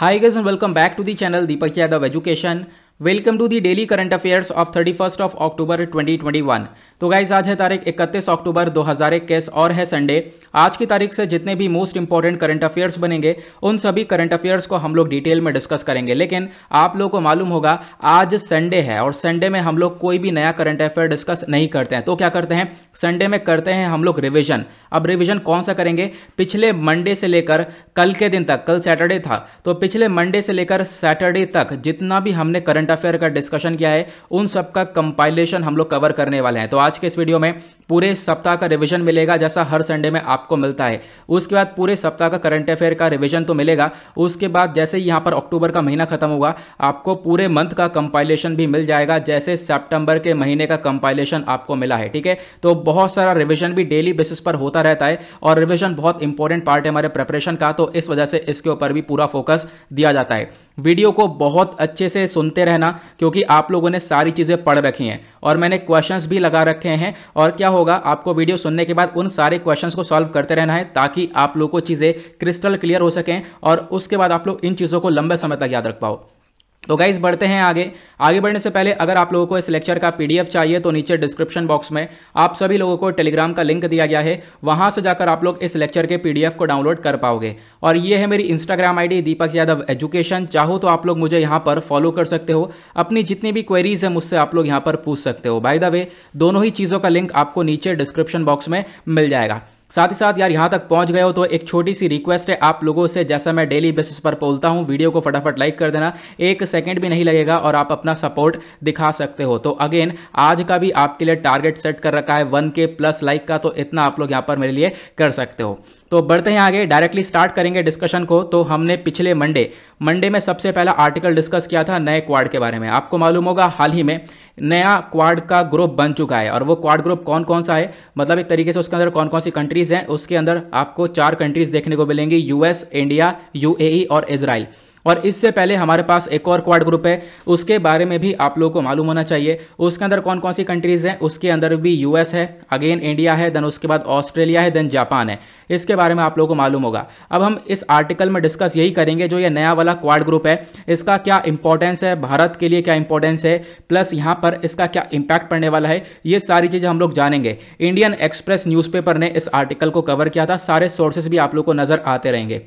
Hi guys and welcome back to the channel Deepak Yadav Education. Welcome to the daily current affairs of 31st of October 2021. तो guys आज है तारीख इकतीस अक्टूबर 2021 और है Sunday आज की तारीख से जितने भी मोस्ट इंपॉर्टेंट करंट अफेयर्स बनेंगे उन सभी करंट अफेयर्स को हम लोग डिटेल में डिस्कस करेंगे लेकिन आप लोग को मालूम होगा आज संडे है और संडे में हम लोग कोई भी नया करंट अफेयर डिस्कस नहीं करते हैं तो क्या करते हैं संडे में करते हैं हम लोग रिविजन अब रिविजन कौन सा करेंगे पिछले मंडे से लेकर कल के दिन तक कल सैटरडे था तो पिछले मंडे से लेकर सैटरडे तक जितना भी हमने करंट अफेयर का डिस्कशन किया है उन सब का कंपाइलेशन हम लोग कवर करने वाले हैं तो आज आज के इस वीडियो में पूरे सप्ताह का रिविजन मिलेगा जैसा हर संडे में आपको मिलता है उसके बाद पूरे सप्ताह का करंट अफेयर का रिविजन तो मिलेगा उसके बाद जैसे ही यहाँ पर अक्टूबर का महीना खत्म होगा आपको पूरे मंथ का कंपाइलेशन भी मिल जाएगा जैसे सेप्टेम्बर के महीने का कंपाइलेशन आपको मिला है ठीक है तो बहुत सारा रिविजन भी डेली बेसिस पर होता रहता है और रिविजन बहुत इंपॉर्टेंट पार्ट है हमारे प्रेपरेशन का तो इस वजह से इसके ऊपर भी पूरा फोकस दिया जाता है वीडियो को बहुत अच्छे से सुनते रहना क्योंकि आप लोगों ने सारी चीज़ें पढ़ रखी हैं और मैंने क्वेश्चंस भी लगा रखे रखे हैं और क्या होगा आपको वीडियो सुनने के बाद उन सारे क्वेश्चंस को सॉल्व करते रहना है ताकि आप लोग को चीज़ें क्रिस्टल क्लियर हो सकें और उसके बाद आप लोग इन चीज़ों को लंबे समय तक याद रख पाओ तो गाइज बढ़ते हैं आगे आगे बढ़ने से पहले अगर आप लोगों को इस लेक्चर का पीडीएफ चाहिए तो नीचे डिस्क्रिप्शन बॉक्स में आप सभी लोगों को टेलीग्राम का लिंक दिया गया है वहां से जाकर आप लोग इस लेक्चर के पीडीएफ को डाउनलोड कर पाओगे और ये है मेरी Instagram ID Deepak Yadav education चाहो तो आप लोग मुझे यहाँ पर फॉलो कर सकते हो अपनी जितनी भी क्वेरीज है मुझसे आप लोग यहाँ पर पूछ सकते हो बाय द वे दोनों ही चीज़ों का लिंक आपको नीचे डिस्क्रिप्शन बॉक्स में मिल जाएगा साथ ही साथ यार यहाँ तक पहुँच गए हो तो एक छोटी सी रिक्वेस्ट है आप लोगों से जैसा मैं डेली बेसिस पर बोलता हूँ वीडियो को फटाफट लाइक कर देना एक सेकेंड भी नहीं लगेगा और आप अपना सपोर्ट दिखा सकते हो तो अगेन आज का भी आपके लिए टारगेट सेट कर रखा है वन के प्लस लाइक का तो इतना आप लोग यहाँ पर मेरे लिए कर सकते हो तो बढ़ते हैं आगे डायरेक्टली स्टार्ट करेंगे डिस्कशन को तो हमने पिछले मंडे मंडे में सबसे पहला आर्टिकल डिस्कस किया था नए क्वाड के बारे में आपको मालूम होगा हाल ही में नया क्वाड का ग्रुप बन चुका है और वो क्वाड ग्रुप कौन कौन सा है मतलब एक तरीके से उसके अंदर कौन कौन सी कंट्रीज़ हैं उसके अंदर आपको चार कंट्रीज़ देखने को मिलेंगी यूएस इंडिया यूएई और इसराइल और इससे पहले हमारे पास एक और क्वाड ग्रुप है उसके बारे में भी आप लोगों को मालूम होना चाहिए उसके अंदर कौन कौन सी कंट्रीज़ हैं उसके अंदर भी यूएस है अगेन इंडिया है देन उसके बाद ऑस्ट्रेलिया है देन जापान है इसके बारे में आप लोगों को मालूम होगा अब हम इस आर्टिकल में डिस्कस यही करेंगे जो ये नया वाला क्वाड ग्रुप है इसका क्या इंपॉर्टेंस है भारत के लिए क्या इंपॉर्टेंस है प्लस यहाँ पर इसका क्या इम्पैक्ट पड़ने वाला है ये सारी चीज़ें हम लोग जानेंगे इंडियन एक्सप्रेस न्यूज़पेपर ने इस आर्टिकल को कवर किया था सारे सोर्सेस भी आप लोग को नज़र आते रहेंगे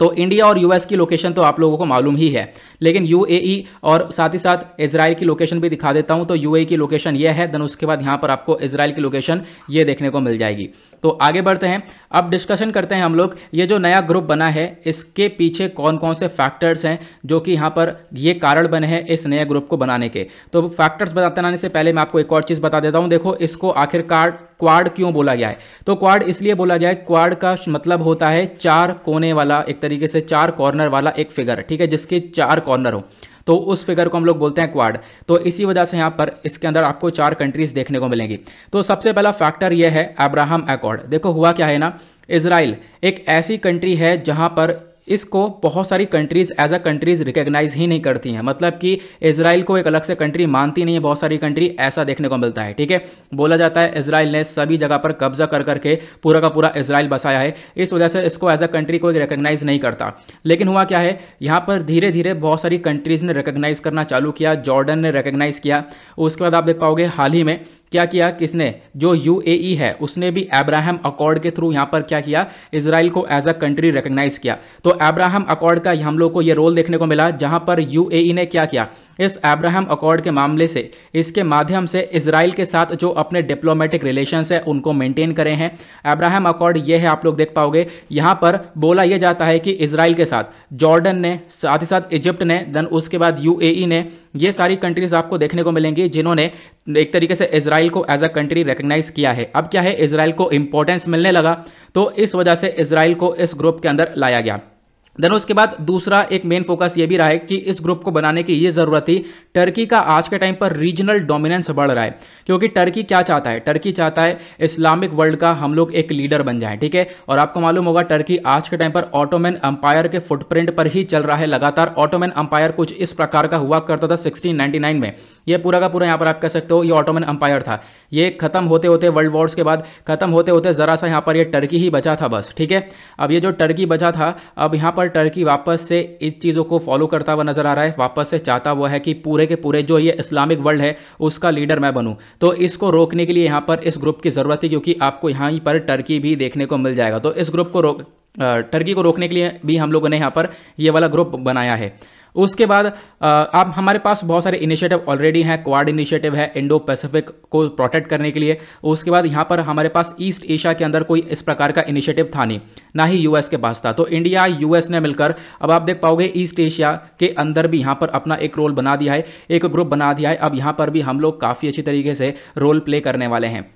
तो इंडिया और यूएस की लोकेशन तो आप लोगों को मालूम ही है लेकिन यूएई e और साथ ही साथ इसराइल की लोकेशन भी दिखा देता हूं तो यूएई e की लोकेशन ये है देन उसके बाद यहाँ पर आपको इसराइल की लोकेशन ये देखने को मिल जाएगी तो आगे बढ़ते हैं अब डिस्कशन करते हैं हम लोग ये जो नया ग्रुप बना है इसके पीछे कौन कौन से फैक्टर्स हैं जो कि यहाँ पर ये कारण बने हैं इस नए ग्रुप को बनाने के तो फैक्टर्स आने से पहले मैं आपको एक और चीज़ बता देता हूँ देखो इसको आखिरकार क्वाड क्यों बोला गया है तो क्वाड इसलिए बोला गया है क्वाड का मतलब होता है चार कोने वाला एक तरीके से चार कॉर्नर वाला एक फिगर ठीक है जिसके चार कॉर्नर हो तो उस फिगर को हम लोग बोलते हैं क्वाड तो इसी वजह से यहाँ पर इसके अंदर आपको चार कंट्रीज देखने को मिलेंगी तो सबसे पहला फैक्टर यह है अब्राहम अकॉर्ड देखो हुआ क्या है ना इसराइल एक ऐसी कंट्री है जहाँ पर इसको बहुत सारी countries as a countries recognise ही नहीं करती हैं मतलब कि इसराइल को एक अलग से कंट्री मानती नहीं है बहुत सारी कंट्री ऐसा देखने को मिलता है ठीक है बोला जाता है इसराइल ने सभी जगह पर कब्जा कर करके पूरा का पूरा इसराइल बसाया है इस वजह से इसको एज अ कंट्री कोई रिकग्नाइज नहीं करता लेकिन हुआ क्या है यहाँ पर धीरे धीरे बहुत सारी कंट्रीज़ ने रिकग्नाइज करना चालू किया जॉर्डन ने रिकग्नाइज किया उसके बाद आप देख पाओगे हाल ही में क्या किया किसने जो यू e है उसने भी एब्राहम अकॉर्ड के थ्रू यहां पर क्या किया इसराइल को एज अ कंट्री रिकोगनाइज किया तो एब्राहम अकॉर्ड का हम लोग को यह रोल देखने को मिला जहां पर यू e ने क्या किया इस अब्राहम अकॉर्ड के मामले से इसके माध्यम से इसराइल के साथ जो अपने डिप्लोमेटिक रिलेशंस है उनको मेंटेन करें हैं अब्राहम अकॉर्ड ये है आप लोग देख पाओगे यहाँ पर बोला यह जाता है कि इसराइल के साथ जॉर्डन ने साथ ही साथ इजिप्ट ने देन उसके बाद यू e ने ये सारी कंट्रीज आपको देखने को मिलेंगी जिन्होंने एक तरीके से इसराइल को एज अ कंट्री रिकग्नाइज किया है अब क्या है इसराइल को इंपॉर्टेंस मिलने लगा तो इस वजह से इसराइल को इस ग्रुप के अंदर लाया गया देन उसके बाद दूसरा एक मेन फोकस ये भी रहा है कि इस ग्रुप को बनाने की ये ज़रूरत थी टर्की का आज के टाइम पर रीजनल डोमिनेंस बढ़ रहा है क्योंकि टर्की क्या चाहता है टर्की चाहता है इस्लामिक वर्ल्ड का हम लोग एक लीडर बन जाए ठीक है और आपको मालूम होगा टर्की आज के टाइम पर ऑटोमैन अंपायर के फुटप्रिंट पर ही चल रहा है लगातार ऑटोमैन अंपायर कुछ इस प्रकार का हुआ करता था सिक्सटीन में ये पूरा का पूरा यहाँ पर आप कह सकते हो ये ऑटोमैन अंपायर था ये खत्म होते होते वर्ल्ड वॉर्स के बाद खत्म होते होते ज़रा सा यहाँ पर यह टर्की ही बचा था बस ठीक है अब ये जो टर्की बचा था अब यहाँ पर पर टर्की वापस से इस चीज़ों को फॉलो करता हुआ नज़र आ रहा है वापस से चाहता हुआ है कि पूरे के पूरे जो ये इस्लामिक वर्ल्ड है उसका लीडर मैं बनूँ तो इसको रोकने के लिए यहाँ पर इस ग्रुप की ज़रूरत है क्योंकि आपको यहाँ पर टर्की भी देखने को मिल जाएगा तो इस ग्रुप को रोक टर्की को रोकने के लिए भी हम लोगों ने यहाँ पर ये वाला ग्रुप बनाया है उसके बाद आप हमारे पास बहुत सारे इनिशिएटिव ऑलरेडी हैं क्वाड इनिशिएटिव है इंडो पैसिफिक को प्रोटेक्ट करने के लिए उसके बाद यहाँ पर हमारे पास ईस्ट एशिया के अंदर कोई इस प्रकार का इनिशिएटिव था नहीं ना ही यूएस के पास था तो इंडिया यूएस ने मिलकर अब आप देख पाओगे ईस्ट एशिया के अंदर भी यहाँ पर अपना एक रोल बना दिया है एक ग्रुप बना दिया है अब यहाँ पर भी हम लोग काफ़ी अच्छी तरीके से रोल प्ले करने वाले हैं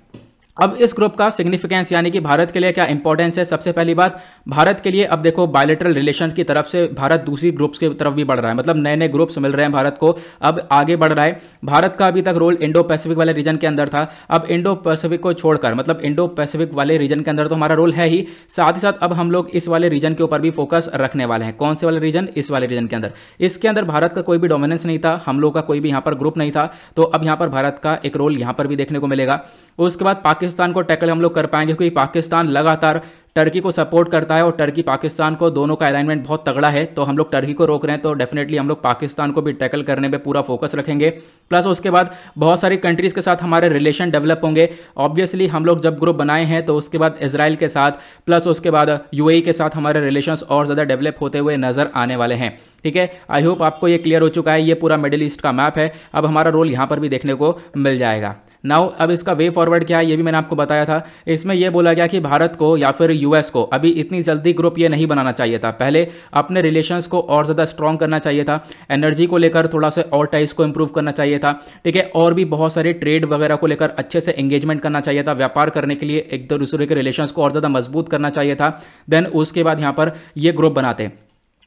अब इस ग्रुप का सिग्निफिकेंस यानी कि भारत के लिए क्या इंपॉर्टेंस है सबसे पहली बात भारत के लिए अब देखो बायोलेटरल रिलेशन की तरफ से भारत दूसरी ग्रुप्स की तरफ भी बढ़ रहा है मतलब नए नए ग्रुप्स मिल रहे हैं भारत को अब आगे बढ़ रहा है भारत का अभी तक रोल इंडो पैसिफिक वाले रीजन के अंदर था अब इंडो पैसिफिक को छोड़कर मतलब इंडो पैसिफिक वाले रीजन के अंदर तो हमारा रोल है ही साथ ही साथ अब हम लोग इस वाले रीजन के ऊपर भी फोकस रखने वाले हैं कौन से वाले रीजन इस वाले रीजन के अंदर इसके अंदर भारत का कोई भी डोमिनेंस नहीं था हम लोग का कोई भी यहाँ पर ग्रुप नहीं था तो अब यहाँ पर भारत का एक रोल यहाँ पर भी देखने को मिलेगा उसके बाद पाकिस्तान पाकिस्तान को टैकल हम लोग कर पाएंगे क्योंकि पाकिस्तान लगातार टर्की को सपोर्ट करता है और टर्की पाकिस्तान को दोनों का अलाइनमेंट बहुत तगड़ा है तो हम लोग टर्की को रोक रहे हैं तो डेफिनेटली हम लोग पाकिस्तान को भी टैकल करने पे पूरा फोकस रखेंगे प्लस उसके बाद बहुत सारी कंट्रीज़ के साथ हमारे रिलेशन डेवलप होंगे ऑब्वियसली हम लोग जब ग्रुप बनाए हैं तो उसके बाद इसराइल के साथ प्लस उसके बाद यू e के साथ हमारे रिलेशन और ज़्यादा डेवलप होते हुए नज़र आने वाले हैं ठीक है आई होप आपको ये क्लियर हो चुका है ये पूरा मिडिल ईस्ट का मैप है अब हमारा रोल यहाँ पर भी देखने को मिल जाएगा नाउ अब इसका वे फॉरवर्ड क्या है ये भी मैंने आपको बताया था इसमें यह बोला गया कि भारत को या फिर यूएस को अभी इतनी जल्दी ग्रुप ये नहीं बनाना चाहिए था पहले अपने रिलेशंस को और ज़्यादा स्ट्रॉन्ग करना चाहिए था एनर्जी को लेकर थोड़ा सा और टाइस को इम्प्रूव करना चाहिए था ठीक है और भी बहुत सारे ट्रेड वगैरह को लेकर अच्छे से एंगेजमेंट करना चाहिए था व्यापार करने के लिए एक दूसरे के रिलेशन को और ज़्यादा मजबूत करना चाहिए था देन उसके बाद यहाँ पर ये ग्रुप बनाते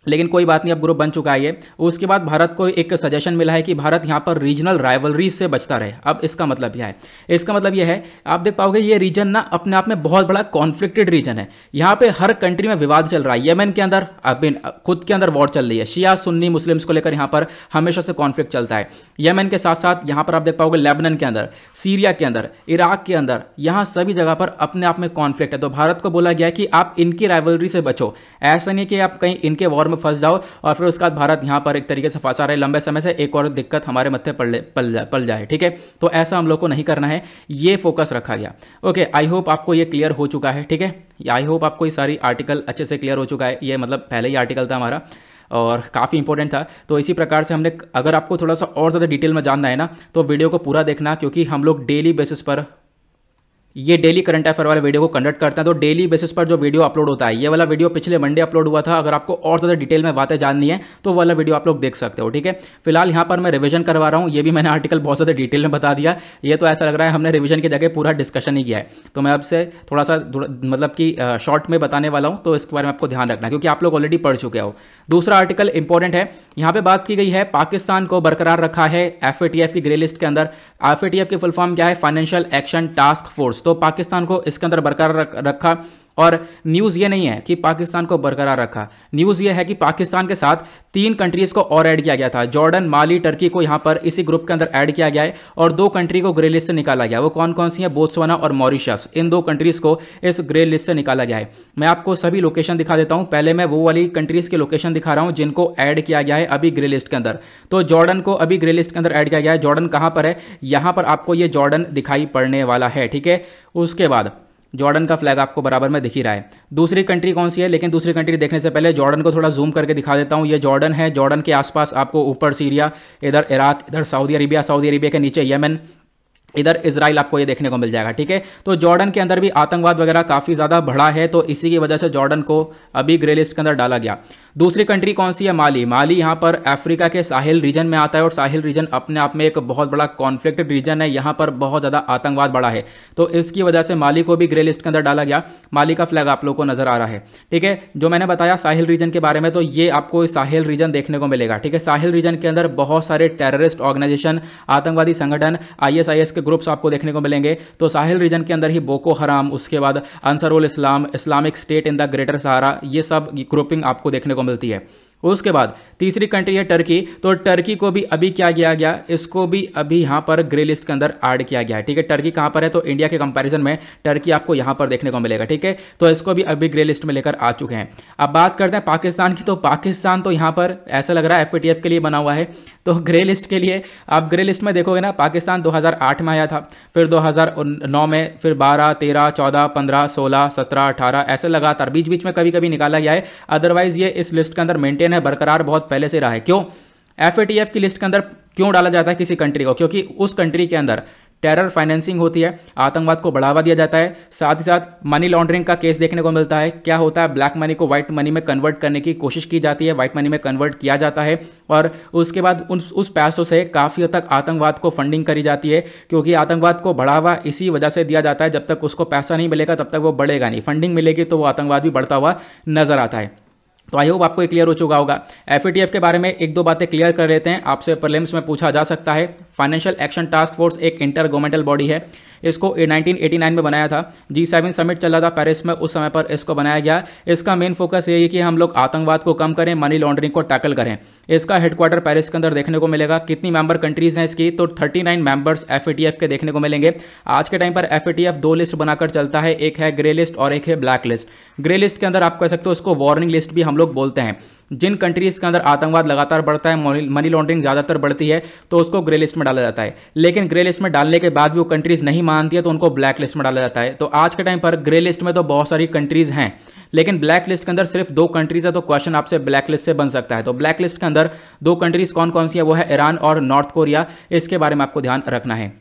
लेकिन कोई बात नहीं अब ग्रुप बन चुका है ये उसके बाद भारत को एक सजेशन मिला है कि भारत यहाँ पर रीजनल राइवलरीज से बचता रहे अब इसका मतलब यह है इसका मतलब यह है आप देख पाओगे ये रीजन ना अपने आप में बहुत बड़ा कॉन्फ्लिक्टेड रीजन है यहाँ पे हर कंट्री में विवाद चल रहा है येमेन के अंदर अबिन खुद के अंदर वॉर चल रही है शिया सुन्नी मुस्लिम्स को लेकर यहाँ पर हमेशा से कॉन्फ्लिक्ट चलता है येमेन के साथ साथ यहाँ पर आप देख पाओगे लेबनन के अंदर सीरिया के अंदर इराक के अंदर यहाँ सभी जगह पर अपने आप में कॉन्फ्लिक्ट है तो भारत को बोला गया कि आप इनकी राइवलरी से बचो ऐसा नहीं कि आप कहीं इनके वॉर में में फंस जाओ और फिर उसके बाद भारत यहाँ पर एक तरीके से फंसा रहे लंबे समय से एक और दिक्कत हमारे मत्थे पल पल जाए पल जाए ठीक है तो ऐसा हम लोग को नहीं करना है ये फोकस रखा गया ओके आई होप आपको ये क्लियर हो चुका है ठीक है आई होप आपको ये सारी आर्टिकल अच्छे से क्लियर हो चुका है ये मतलब पहले ही आर्टिकल था हमारा और काफ़ी इंपॉर्टेंट था तो इसी प्रकार से हमने अगर आपको थोड़ा सा और ज़्यादा डिटेल में जानना है ना तो वीडियो को पूरा देखना क्योंकि हम लोग डेली बेसिस पर ये डेली करंट अफेयर वाले वीडियो को कंडक्ट करता है तो डेली बेसिस पर जो वीडियो अपलोड होता है ये वाला वीडियो पिछले मंडे अपलोड हुआ था अगर आपको और ज़्यादा डिटेल में बातें जाननी है तो वाला वीडियो आप लोग देख सकते हो ठीक है फिलहाल यहाँ पर मैं रिविजन करवा रहा हूँ ये भी मैंने आर्टिकल बहुत ज़्यादा डिटेल में बता दिया ये तो ऐसा लग रहा है हमने रिविजन की जगह पूरा डिस्कशन ही किया है तो मैं आपसे थोड़ा सा मतलब कि शॉर्ट में बताने वाला हूँ तो इसके बारे में आपको ध्यान रखना क्योंकि आप लोग ऑलरेडी पढ़ चुके हो दूसरा आर्टिकल इंपॉर्टेंट है यहाँ पर बात की गई है पाकिस्तान को बरकरार रखा है एफ की ग्रे लिस्ट के अंदर एफ की फुल फॉर्म क्या है फाइनेंशियल एक्शन टास्क फोर्स तो पाकिस्तान को इसके अंदर बरकरार रखा और न्यूज़ ये नहीं है कि पाकिस्तान को बरकरार रखा न्यूज़ ये है कि पाकिस्तान के साथ तीन कंट्रीज़ को और ऐड किया गया था जॉर्डन माली टर्की को यहाँ पर इसी ग्रुप के अंदर ऐड किया गया है और दो कंट्री को ग्रे लिस्ट से निकाला गया वो कौन कौन सी है बोत्सवाना और मॉरिशस इन दो कंट्रीज़ को इस ग्रे लिस्ट से निकाला गया है मैं आपको सभी लोकेशन दिखा देता हूँ पहले मैं वो वाली कंट्रीज़ की लोकेशन दिखा रहा हूँ जिनको ऐड किया गया है अभी ग्रे लिस्ट के अंदर तो जॉर्डन को अभी ग्रे लिस्ट के अंदर ऐड किया गया है जॉर्डन कहाँ पर है यहाँ पर आपको ये जॉर्डन दिखाई पड़ने वाला है ठीक है उसके बाद जॉर्डन का फ्लैग आपको बराबर में दिख ही रहा है दूसरी कंट्री कौन सी है लेकिन दूसरी कंट्री देखने से पहले जॉर्डन को थोड़ा जूम करके दिखा देता हूँ ये जॉर्डन है जॉर्डन के आसपास आपको ऊपर सीरिया इधर इराक इधर सऊदी अरबिया सऊदी अरबिया के नीचे यमन इधर इसराइल आपको ये देखने को मिल जाएगा ठीक है तो जॉर्डन के अंदर भी आतंकवाद वगैरह काफ़ी ज़्यादा बढ़ा है तो इसी की वजह से जॉर्डन को अभी ग्रे लिस्ट के अंदर डाला गया दूसरी कंट्री कौन सी है माली माली यहाँ पर अफ्रीका के साहिल रीजन में आता है और साहिल रीजन अपने आप में एक बहुत बड़ा कॉन्फ्लिक्ट रीजन है यहाँ पर बहुत ज़्यादा आतंकवाद बढ़ा है तो इसकी वजह से माली को भी ग्रे लिस्ट के अंदर डाला गया माली का फ्लैग आप लोग को नज़र आ रहा है ठीक है जो मैंने बताया साहिल रीजन के बारे में तो ये आपको साहिल रीजन देखने को मिलेगा ठीक है साहिल रीजन के अंदर बहुत सारे टेररिस्ट ऑर्गेनाइजेशन आतंकवादी संगठन आई के ग्रुप्स आपको देखने को मिलेंगे तो साहिल रीजन के अंदर ही बोको हराम उसके बाद Ansarul Islam Islamic State in the Greater Sahara ये सब ग्रुपिंग आपको देखने को मिलती है उसके बाद तीसरी कंट्री है टर्की तो टर्की को भी अभी क्या किया गया, इसको भी अभी यहाँ पर ग्रे लिस्ट के अंदर ऐड किया गया है ठीक है टर्की कहाँ पर है तो इंडिया के कंपैरिजन में टर्की आपको यहाँ पर देखने को मिलेगा ठीक है तो इसको भी अभी ग्रे लिस्ट में लेकर आ चुके हैं अब बात करते हैं पाकिस्तान की तो पाकिस्तान तो यहाँ पर ऐसा लग रहा है एफ के लिए बना हुआ है तो ग्रे लिस्ट के लिए आप ग्रे लिस्ट में देखोगे ना पाकिस्तान दो में आया था फिर दो में फिर बारह तेरह चौदह पंद्रह सोलह सत्रह अठारह ऐसे लगातार बीच बीच में कभी कभी निकाला गया है अदरवाइज ये इस लिस्ट के अंदर मेंटेन है बरकरार बहुत पहले से रहा है क्यों एफ की लिस्ट के अंदर क्यों डाला जाता है किसी कंट्री को क्योंकि उस कंट्री के अंदर टेरर फाइनेंसिंग होती है आतंकवाद को बढ़ावा दिया जाता है साथ ही साथ मनी लॉन्ड्रिंग का केस देखने को मिलता है क्या होता है ब्लैक मनी को व्हाइट मनी में कन्वर्ट करने की कोशिश की जाती है व्हाइट मनी में कन्वर्ट किया जाता है और उसके बाद उस उस पैसों से काफ़ी हद तक आतंकवाद को फंडिंग करी जाती है क्योंकि आतंकवाद को बढ़ावा इसी वजह से दिया जाता है जब तक उसको पैसा नहीं मिलेगा तब तक वो बढ़ेगा नहीं फंडिंग मिलेगी तो वो आतंकवाद भी बढ़ता हुआ नजर आता है तो आई होप आपको क्लियर हो चुका होगा एफ के बारे में एक दो बातें क्लियर कर लेते हैं आपसे प्रलिम्स में पूछा जा सकता है फाइनेंशियल एक्शन टास्क फोर्स एक इंटर गवर्नमेंटल बॉडी है इसको 1989 में बनाया था जी सेवन समिट चल रहा था पेरिस में उस समय पर इसको बनाया गया इसका मेन फोकस यही है कि हम लोग आतंकवाद को कम करें मनी लॉन्ड्रिंग को टैकल करें इसका हेडक्वार्टर पेरिस के अंदर देखने को मिलेगा कितनी मेंबर कंट्रीज हैं इसकी तो 39 मेंबर्स एफ के देखने को मिलेंगे आज के टाइम पर एफ दो लिस्ट बनाकर चलता है एक है ग्रे लिस्ट और एक है ब्लैक लिस्ट ग्रे लिस्ट के अंदर आप कह सकते हो इसको वार्निंग लिस्ट भी हम लोग बोलते हैं जिन कंट्रीज़ के अंदर आतंकवाद लगातार बढ़ता है मनी लॉन्ड्रिंग ज़्यादातर बढ़ती है तो उसको ग्रे लिस्ट में डाला जाता है लेकिन ग्रे लिस्ट में डालने के बाद भी वो कंट्रीज़ नहीं मानती है तो उनको ब्लैक लिस्ट में डाला जाता है तो आज के टाइम पर ग्रे लिस्ट में तो बहुत सारी कंट्रीज़ हैं लेकिन ब्लैक लिस्ट के अंदर सिर्फ दो कंट्रीज़ है तो क्वेश्चन आपसे ब्लैक लिस्ट से बन सकता है तो ब्लैक लिस्ट के अंदर दो कंट्रीज़ कौन कौन सी है वो है ईरान और नॉर्थ कोरिया इसके बारे में आपको ध्यान रखना है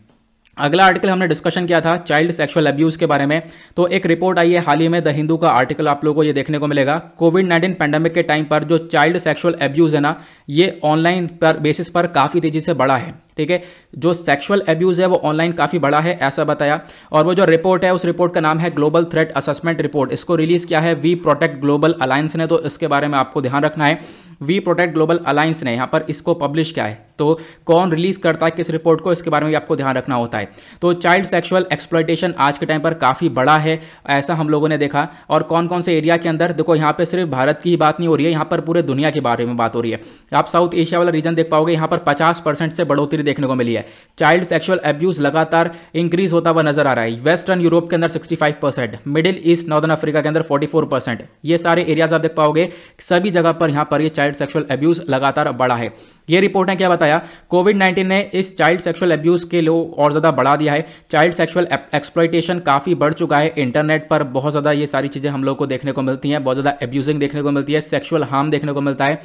अगला आर्टिकल हमने डिस्कशन किया था चाइल्ड सेक्सुअल अब्यूज़ के बारे में तो एक रिपोर्ट आई है हाल ही में द हिंदू का आर्टिकल आप लोगों को ये देखने को मिलेगा कोविड नाइन्टीन पैंडेमिक के टाइम पर जो चाइल्ड सेक्सुअल अब्यूज़ है ना ये ऑनलाइन पर बेसिस पर काफ़ी तेज़ी से बढ़ा है ठीक है जो सेक्सुअल अब्यूज़ है वो ऑनलाइन काफ़ी बड़ा है ऐसा बताया और वो जो रिपोर्ट है उस रिपोर्ट का नाम है ग्लोबल थ्रेट असेसमेंट रिपोर्ट इसको रिलीज़ किया है वी प्रोटेक्ट ग्लोबल अलायंस ने तो इसके बारे में आपको ध्यान रखना है वी प्रोटेक्ट ग्लोबल अलायंस ने यहाँ पर इसको पब्लिश किया है तो कौन रिलीज़ करता है किस रिपोर्ट को इसके बारे में आपको ध्यान रखना होता है तो चाइल्ड सेक्सुअल एक्सप्लाइटेशन आज के टाइम पर काफ़ी बड़ा है ऐसा हम लोगों ने देखा और कौन कौन से एरिया के अंदर देखो यहाँ पर सिर्फ भारत की ही बात नहीं हो रही है यहाँ पर पूरे दुनिया के बारे में बात हो रही है आप साउथ एशिया वाला रीजन देख पाओगे यहाँ पर पचास से बढ़ोतरी देखने को मिली है चाइल्ड सेक्शुअल एब्यूज़ लगातार इंक्रीज होता हुआ नजर आ रहा है वेस्टर्न यूरोप के अंदर sixty percent Middle East Northern Africa के अंदर फोर्टी परसेंट ये सारे एरियाज आप देख पाओगे सभी जगह पर यहाँ पर ये चाइल्ड सेक्सुअल एब्यूज लगातार बढ़ा है ये रिपोर्ट ने क्या बताया कोविड 19 ने इस चाइल्ड सेक्सुअल एब्यूज़ के लोग और ज़्यादा बढ़ा दिया है चाइल्ड सेक्सुअल एक्सप्लॉयटेशन काफ़ी बढ़ चुका है इंटरनेट पर बहुत ज़्यादा ये सारी चीज़ें हम लोग को देखने को मिलती हैं बहुत ज़्यादा एब्यूजिंग देखने को मिलती है सेक्शुअल हार्म देखने को मिलता है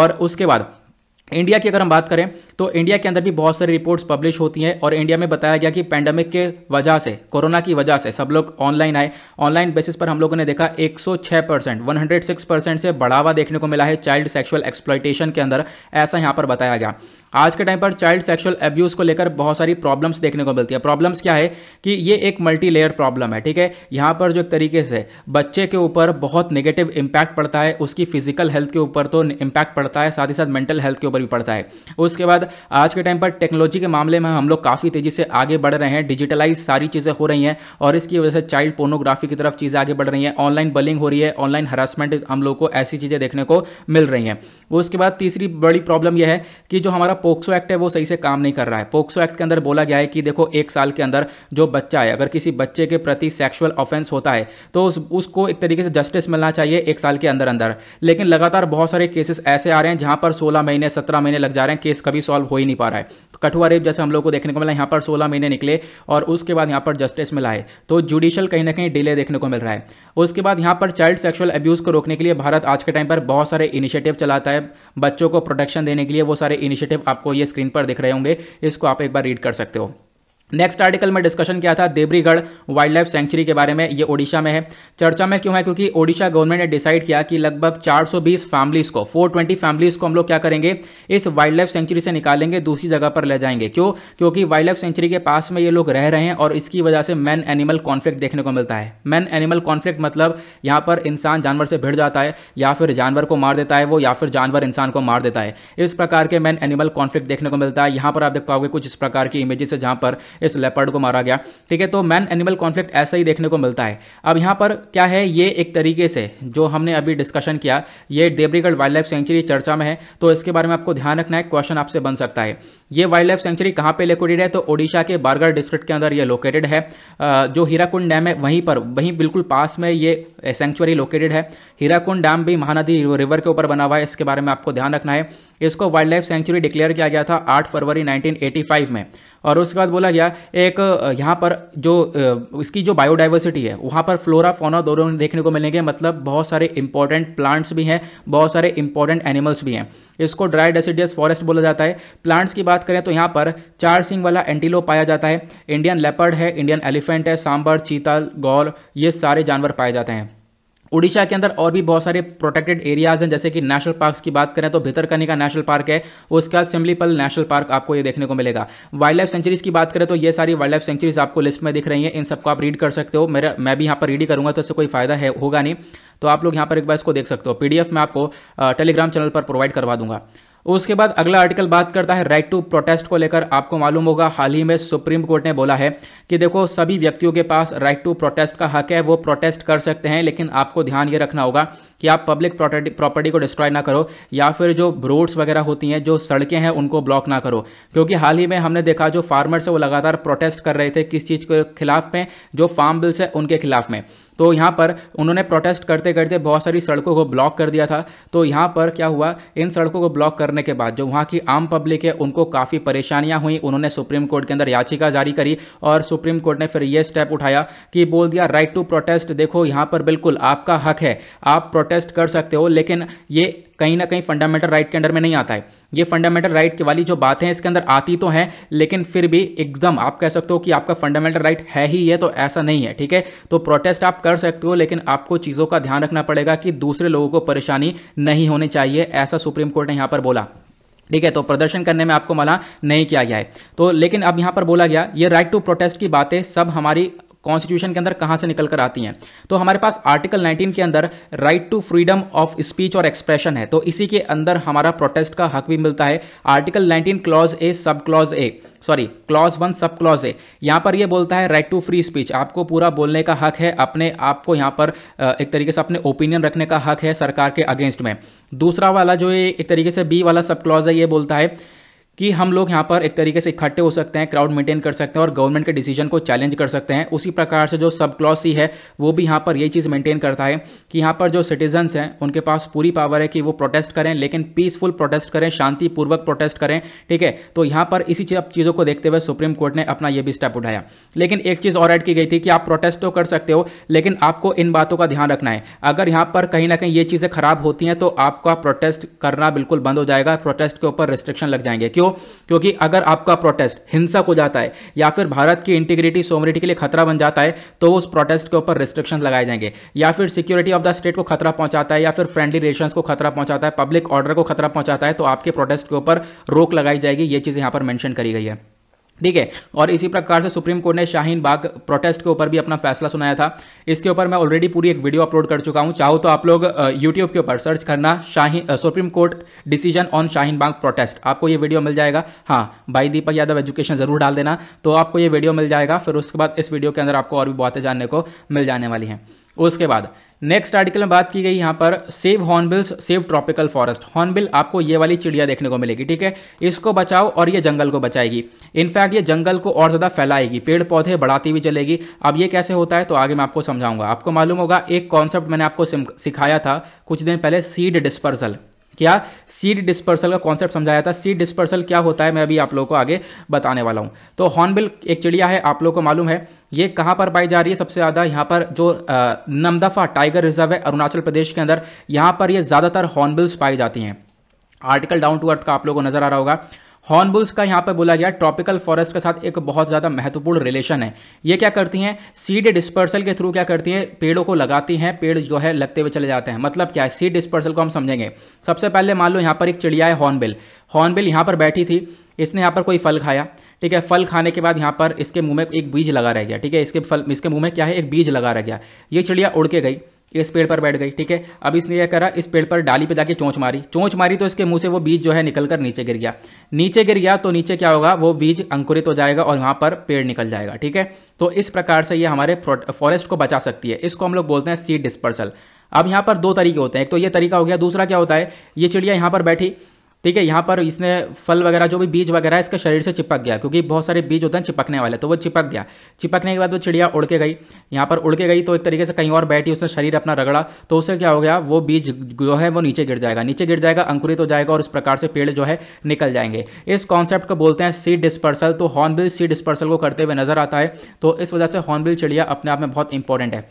और उसके बाद इंडिया की अगर हम बात करें तो इंडिया के अंदर भी बहुत सारी रिपोर्ट्स पब्लिश होती हैं और इंडिया में बताया गया कि पैंडमिक के वजह से कोरोना की वजह से सब लोग ऑनलाइन आए ऑनलाइन बेसिस पर हम लोगों ने देखा 106 परसेंट वन परसेंट से बढ़ावा देखने को मिला है चाइल्ड सेक्सुअल एक्सप्लाइटेशन के अंदर ऐसा यहाँ पर बताया गया आज के टाइम पर चाइल्ड सेक्सुअल एब्यूज़ को लेकर बहुत सारी प्रॉब्लम्स देखने को मिलती है प्रॉब्लम्स क्या है कि ये एक मल्टी लेयर प्रॉब्लम है ठीक है यहाँ पर जो एक तरीके से बच्चे के ऊपर बहुत नेगेटिव इम्पैक्ट पड़ता है उसकी फिजिकल हेल्थ के ऊपर तो इम्पैक्ट पड़ता है साथ ही साथ मेंटल हेल्थ के ऊपर भी पड़ता है उसके बाद आज के टाइम पर टेक्नोलॉजी के मामले में हम लोग काफ़ी तेज़ी से आगे बढ़ रहे हैं डिजिटलाइज सारी चीज़ें हो रही हैं और इसकी वजह से चाइल्ड पोर्नोग्राफी की तरफ चीज़ें आगे बढ़ रही हैं ऑनलाइन बलिंग हो रही है ऑनलाइन हरासमेंट हम लोग को ऐसी चीज़ें देखने को मिल रही हैं उसके बाद तीसरी बड़ी प्रॉब्लम यह है कि जो हमारा पोक्सो एक्ट है वो सही से काम नहीं कर रहा है पोक्सो एक्ट के अंदर बोला गया है कि देखो एक साल के अंदर जो बच्चा है अगर किसी बच्चे के प्रति सेक्सुअल ऑफेंस होता है तो उस, उसको एक तरीके से जस्टिस मिलना चाहिए एक साल के अंदर अंदर लेकिन लगातार बहुत सारे केसेस ऐसे आ रहे हैं जहां पर सोलह महीने सत्रह महीने लग जा रहे हैं केस कभी सॉल्व हो ही नहीं पा रहा है तो कठुआ रेप जैसे हम लोग को देखने को मिला यहां पर सोलह महीने निकले और उसके बाद यहां पर जस्टिस मिला है तो जुडिशियल कहीं ना कहीं डिले देखने को मिल रहा है उसके बाद यहां पर चाइल्ड सेक्सुअल अब्यूज़ को रोकने के लिए भारत आज के टाइम पर बहुत सारे इनिशिएटिव चलाता है बच्चों को प्रोटेक्शन देने के लिए वो सारे इनिशिएटिव आपको ये स्क्रीन पर दिख रहे होंगे इसको आप एक बार रीड कर सकते हो नेक्स्ट आर्टिकल में डिस्कशन किया था देवरीगढ़ वाइल्ड लाइफ सेंचुरी के बारे में ये ओडिशा में है चर्चा में क्यों है क्योंकि ओडिशा गवर्नमेंट ने डिसाइड किया कि लगभग 420 फैमिलीज़ को 420 फैमिलीज़ को हम लोग क्या करेंगे इस वाइल्ड लाइफ सेंचुरी से निकालेंगे दूसरी जगह पर ले जाएंगे क्यों क्योंकि वाइल्ड लाइफ सेंचुरी के पास में ये लोग रह रहे हैं और इसकी वजह से मैन एनिमल कॉन्फ्लिक्ट देखने को मिलता है मैन एनिमल कॉन्फ्लिक्ट मतलब यहाँ पर इंसान जानवर से भिड़ जाता है या फिर जानवर को मार देता है वो या फिर जानवर इंसान को मार देता है इस प्रकार के मैन एनिमल कॉन्फ्लिक्ट देखने को मिलता है यहाँ पर आप देख पाओगे कुछ इस प्रकार की इमेजेस है जहाँ पर इस लेपर्ड को मारा गया ठीक है तो मैन एनिमल कॉन्फ्लिक्ट ऐसा ही देखने को मिलता है अब यहाँ पर क्या है ये एक तरीके से जो हमने अभी डिस्कशन किया ये देवरीगढ़ वाइल्ड लाइफ सेंचुरी चर्चा में है तो इसके बारे में आपको ध्यान रखना है क्वेश्चन आपसे बन सकता है ये वाइल्ड लाइफ सेंचुरी कहाँ पर लोकेटेड है तो ओडिशा के बारगढ़ डिस्ट्रिक्ट के अंदर ये लोकेटेड है जो हीराकुंड डैम है वहीं पर वहीं बिल्कुल पास में ये सेंचुरी लोकेटेड है हीराकुंड डैम भी महानदी रिवर के ऊपर बना हुआ है इसके बारे में आपको ध्यान रखना है इसको वाइल्ड लाइफ सेंचुरी डिक्लेयर किया गया था 8 फरवरी 1985 में और उसके बाद बोला गया एक यहाँ पर जो इसकी जो बायोडाइवर्सिटी है वहाँ पर फ्लोरा फोना दोनों देखने को मिलेंगे मतलब बहुत सारे इंपॉर्टेंट प्लांट्स भी हैं बहुत सारे इंपॉर्टेंट एनिमल्स भी हैं इसको ड्राई डेसिडियस फॉरेस्ट बोला जाता है प्लांट्स की बात करें तो यहाँ पर चार सिंग वाला एंटीलो पाया जाता है इंडियन लेपर्ड है इंडियन एलिफेंट है सांबर चीतल गौर ये सारे जानवर पाए जाते हैं उड़ीसा के अंदर और भी बहुत सारे प्रोटेक्टेड एरियाज हैं जैसे कि नेशनल पार्क्स की बात करें तो भितरकनी का नेशनल पार्क है उसके बाद सिमलीपल नेशनल पार्क आपको ये देखने को मिलेगा वाइल्ड लाइफ सेंचुरीज की बात करें तो ये सारी वाइल्ड लाइफ सेंचुरीज आपको लिस्ट में दिख रही है इन सबको आप रीड कर सकते हो मेरा मैं भी यहाँ पर रीड ही करूँगा तो इससे कोई फायदा है होगा नहीं तो आप लोग यहाँ पर एक बार इसको देख सकते हो पी में आपको टेलीग्राम चैनल पर प्रोवाइड करवा दूंगा उसके बाद अगला आर्टिकल बात करता है राइट टू प्रोटेस्ट को लेकर आपको मालूम होगा हाल ही में सुप्रीम कोर्ट ने बोला है कि देखो सभी व्यक्तियों के पास राइट टू प्रोटेस्ट का हक है वो प्रोटेस्ट कर सकते हैं लेकिन आपको ध्यान ये रखना होगा कि आप पब्लिक प्रॉपर्टी को डिस्ट्रॉय ना करो या फिर जो रोड्स वगैरह होती हैं जो सड़कें हैं उनको ब्लॉक ना करो क्योंकि हाल ही में हमने देखा जो फार्मर्स है वो लगातार प्रोटेस्ट कर रहे थे किस चीज़ के खिलाफ में जो फार्म बिल्स है उनके खिलाफ में तो यहाँ पर उन्होंने प्रोटेस्ट करते करते बहुत सारी सड़कों को ब्लॉक कर दिया था तो यहाँ पर क्या हुआ इन सड़कों को ब्लॉक करने के बाद जो वहाँ की आम पब्लिक है उनको काफ़ी परेशानियाँ हुई उन्होंने सुप्रीम कोर्ट के अंदर याचिका जारी करी और सुप्रीम कोर्ट ने फिर ये स्टेप उठाया कि बोल दिया राइट टू प्रोटेस्ट देखो यहाँ पर बिल्कुल आपका हक है आप प्रोटेस्ट टेस्ट कर सकते हो लेकिन ये कहीं ना कहीं फंडामेंटल राइट के अंडर में नहीं आता है ये फंडामेंटल राइट की वाली जो बातें हैं इसके अंदर आती तो हैं लेकिन फिर भी एकदम आप कह सकते हो कि आपका फंडामेंटल राइट है ही है तो ऐसा नहीं है ठीक है तो प्रोटेस्ट आप कर सकते हो लेकिन आपको चीज़ों का ध्यान रखना पड़ेगा कि दूसरे लोगों को परेशानी नहीं होनी चाहिए ऐसा सुप्रीम कोर्ट ने यहाँ पर बोला ठीक है तो प्रदर्शन करने में आपको मना नहीं किया गया है तो लेकिन अब यहाँ पर बोला गया ये राइट टू प्रोटेस्ट की बातें सब हमारी कॉन्स्टिट्यूशन के अंदर कहाँ से निकल कर आती हैं तो हमारे पास आर्टिकल नाइनटीन के अंदर right to freedom of speech और एक्सप्रेशन है तो इसी के अंदर हमारा प्रोटेस्ट का हक भी मिलता है article nineteen clause A sub clause A sorry clause one sub clause A यहाँ पर ये बोलता है राइट टू फ्री स्पीच आपको पूरा बोलने का हक है अपने आप को यहाँ पर एक तरीके से अपने ओपिनियन रखने का हक है सरकार के अगेंस्ट में दूसरा वाला जो ये एक तरीके से बी वाला सब क्लॉज है ये बोलता है कि हम लोग यहाँ पर एक तरीके से इकट्ठे हो सकते हैं क्राउड मेंटेन कर सकते हैं और गवर्नमेंट के डिसीजन को चैलेंज कर सकते हैं उसी प्रकार से जो सब क्लॉस सी है वो भी यहाँ पर ये चीज़ मेंटेन करता है कि यहाँ पर जो सिटीजन्स हैं उनके पास पूरी पावर है कि वो प्रोटेस्ट करें लेकिन पीसफुल प्रोटेस्ट करें शांतिपूर्वक प्रोटेस्ट करें ठीक है तो यहाँ पर इसी चीज़ चीज़ों को देखते हुए सुप्रीम कोर्ट ने अपना ये भी स्टेप उठाया लेकिन एक चीज़ और ऐड की गई थी कि आप प्रोटेस्ट तो कर सकते हो लेकिन आपको इन बातों का ध्यान रखना है अगर यहाँ पर कहीं ना कहीं ये चीज़ें खराब होती हैं तो आपका प्रोटेस्ट करना बिल्कुल बंद हो जाएगा प्रोटेस्ट के ऊपर रिस्ट्रिक्शन लग जाएंगे क्यों हो क्योंकि अगर आपका प्रोटेस्ट हिंसक हो जाता है या फिर भारत की इंटीग्रिटी सोमरिटी के लिए खतरा बन जाता है तो उस प्रोटेस्ट के ऊपर रिस्ट्रिक्शन लगाए जाएंगे या फिर सिक्योरिटी ऑफ द स्टेट को खतरा पहुंचाता है या फिर फ्रेंडली रिलेशन को खतरा पहुंचाता है पब्लिक ऑर्डर को खतरा पहुंचाता है तो आपके प्रोटेस्ट के ऊपर रोक लगाई जाएगी ये चीज़ यहाँ पर मैंशन करी गई है ठीक है और इसी प्रकार से सुप्रीम कोर्ट ने शाहीन बाग प्रोटेस्ट के ऊपर भी अपना फैसला सुनाया था इसके ऊपर मैं ऑलरेडी पूरी एक वीडियो अपलोड कर चुका हूं चाहो तो आप लोग यूट्यूब के ऊपर सर्च करना Shaheen Supreme Court decision on Shaheen Bagh protest आपको ये वीडियो मिल जाएगा हाँ भाई दीपक यादव एजुकेशन ज़रूर डाल देना तो आपको ये वीडियो मिल जाएगा फिर उसके बाद इस वीडियो के अंदर आपको और भी बातें जानने को मिल जाने वाली हैं उसके बाद नेक्स्ट आर्टिकल में बात की गई यहाँ पर save hornbills save tropical forest hornbill आपको ये वाली चिड़िया देखने को मिलेगी ठीक है इसको बचाओ और ये जंगल को बचाएगी इनफैक्ट ये जंगल को और ज़्यादा फैलाएगी पेड़ पौधे बढ़ाती हुई चलेगी अब ये कैसे होता है तो आगे मैं आपको समझाऊंगा आपको मालूम होगा एक कॉन्सेप्ट मैंने आपको सिखाया था कुछ दिन पहले सीड डिस्पर्सल क्या सीड डिस्पर्सल का कॉन्सेप्ट समझाया था सीड डिस्पर्सल क्या होता है मैं अभी आप लोगों को आगे बताने वाला हूँ तो हॉर्नबिल एक चिड़िया है आप लोगों को मालूम है ये कहाँ पर पाई जा रही है सबसे ज़्यादा यहाँ पर जो नमदफा टाइगर रिजर्व है अरुणाचल प्रदेश के अंदर यहाँ पर ये ज़्यादातर हॉर्नबिल्स पाई जाती हैं आर्टिकल डाउन टू अर्थ का आप लोगों को नजर आ रहा होगा हॉर्नबुल्स का यहाँ पर बोला गया ट्रॉपिकल फॉरेस्ट के साथ एक बहुत ज़्यादा महत्वपूर्ण रिलेशन है ये क्या करती हैं सीड डिस्पर्सल के थ्रू क्या करती हैं पेड़ों को लगाती हैं पेड़ जो है लगते हुए चले जाते हैं मतलब क्या है सीड डिस्पर्सल को हम समझेंगे सबसे पहले मान लो यहाँ पर एक चिड़िया है हॉर्नबिल हॉर्नबिल यहाँ पर बैठी थी इसने यहाँ पर कोई फल खाया ठीक है फल खाने के बाद यहाँ पर इसके मुँह में एक बीज लगा रह गया ठीक है इसके फल इसके मुँह में क्या है एक बीज लगा रह गया ये चिड़िया उड़ के गई इस पेड़ पर बैठ गई ठीक है अब इसने यह करा इस पेड़ पर डाली पे जाके चोंच मारी चोंच मारी तो इसके मुंह से वो बीज जो है निकल कर नीचे गिर गया नीचे गिर गया तो नीचे क्या होगा वो बीज अंकुरित हो जाएगा और वहाँ पर पेड़ निकल जाएगा ठीक है तो इस प्रकार से ये हमारे फॉरेस्ट को बचा सकती है इसको हम लोग बोलते हैं सीड डिस्पर्सल अब यहाँ पर दो तरीके होते हैं एक तो ये तरीका हो गया दूसरा क्या होता है ये चिड़िया यहाँ पर बैठी ठीक है यहाँ पर इसने फल वगैरह जो भी बीज वगैरह इसके शरीर से चिपक गया क्योंकि बहुत सारे बीज होते हैं चिपकने वाले तो वो चिपक गया चिपकने के बाद वो चिड़िया उड़ के गई यहाँ पर उड़ के गई तो एक तरीके से कहीं और बैठी उसने शरीर अपना रगड़ा तो उससे क्या हो गया वो बीज जो है वो नीचे गिर जाएगा नीचे गिर जाएगा अंकुरित हो जाएगा और इस प्रकार से पेड़ जो है निकल जाएंगे इस कॉन्सेप्ट को बोलते हैं सी डिस्पर्सल तो हॉर्नबिल सी डिस्पर्सल को करते हुए नजर आता है तो इस वजह से हॉर्नबिल चिड़िया अपने आप में बहुत इंपॉर्टेंट है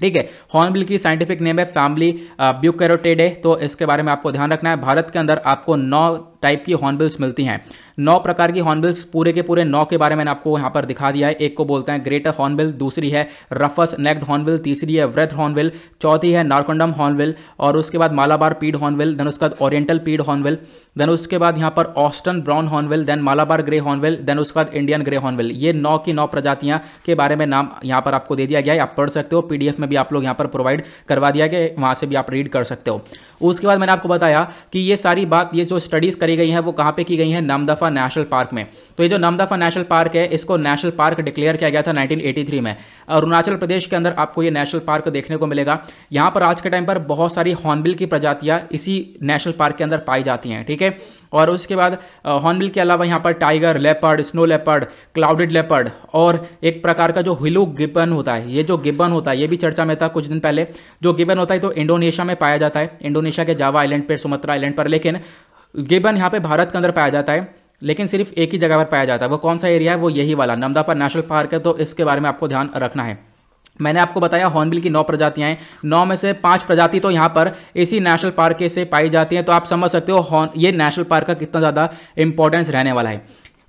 ठीक है हॉर्नबिल की साइंटिफिक नेम है फैमिली ब्यूकेरोटेडे uh, तो इसके बारे में आपको ध्यान रखना है भारत के अंदर आपको नौ टाइप की हॉर्नबिल्स मिलती हैं नौ प्रकार की हॉर्नबिल्स पूरे के पूरे नौ के बारे में आपको यहाँ पर दिखा दिया है एक को बोलते हैं ग्रेटर हॉर्नबिल दूसरी है रफस नेक्ड हॉर्नबिल तीसरी है वृद्ध हॉर्नबिल चौथी है नारकोंडम हॉर्नबिल और उसके बाद मालाबार पीड हॉर्नबिल देन उसके बाद ओरिएंटल पीड हॉर्नबिल देन उसके बाद यहाँ पर Austen brown hornbill then Malabar grey hornbill then उसके बाद इंडियन ग्रे हॉर्नबिल ये नौ की नौ प्रजातियाँ के बारे में नाम यहाँ पर आपको दे दिया गया है आप पढ़ सकते हो पीडीएफ में भी आप लोग यहाँ पर प्रोवाइड करवा दिया गया वहाँ से भी आप रीड कर सकते हो उसके बाद मैंने आपको बताया कि ये सारी बात ये जो स्टडीज़ करी गई हैं वो कहाँ पे की गई हैं नमदफ़ा नेशनल पार्क में तो ये जो नमदफ़ा नेशनल पार्क है इसको नेशनल पार्क डिक्लेयर किया गया था 1983 में अरुणाचल प्रदेश के अंदर आपको ये नेशनल पार्क देखने को मिलेगा यहाँ पर आज के टाइम पर बहुत सारी हॉर्नबिल की प्रजातियाँ इसी नेशनल पार्क के अंदर पाई जाती हैं ठीक है और उसके बाद हॉर्नबिल के अलावा यहाँ पर tiger leopard snow leopard clouded leopard और एक प्रकार का जो हिलो गिबन होता है ये जो गिबन होता है ये भी चर्चा में था कुछ दिन पहले जो गिबन होता है तो इंडोनेशिया में पाया जाता है इंडोनेशिया के जावा आइलैंड पर सुमत्रा आइलैंड पर लेकिन गिबन यहाँ पर भारत के अंदर पाया जाता है लेकिन सिर्फ एक ही जगह पर पाया जाता है वो कौन सा एरिया है वो यही वाला नमदापर नेशनल पार्क है तो इसके बारे में आपको ध्यान रखना है मैंने आपको बताया हॉर्नबिल की नौ प्रजातियाँ हैं नौ में से पांच प्रजाति तो यहाँ पर इसी नेशनल पार्क से पाई जाती हैं तो आप समझ सकते हो ये नेशनल पार्क का कितना ज़्यादा इंपॉर्टेंस रहने वाला है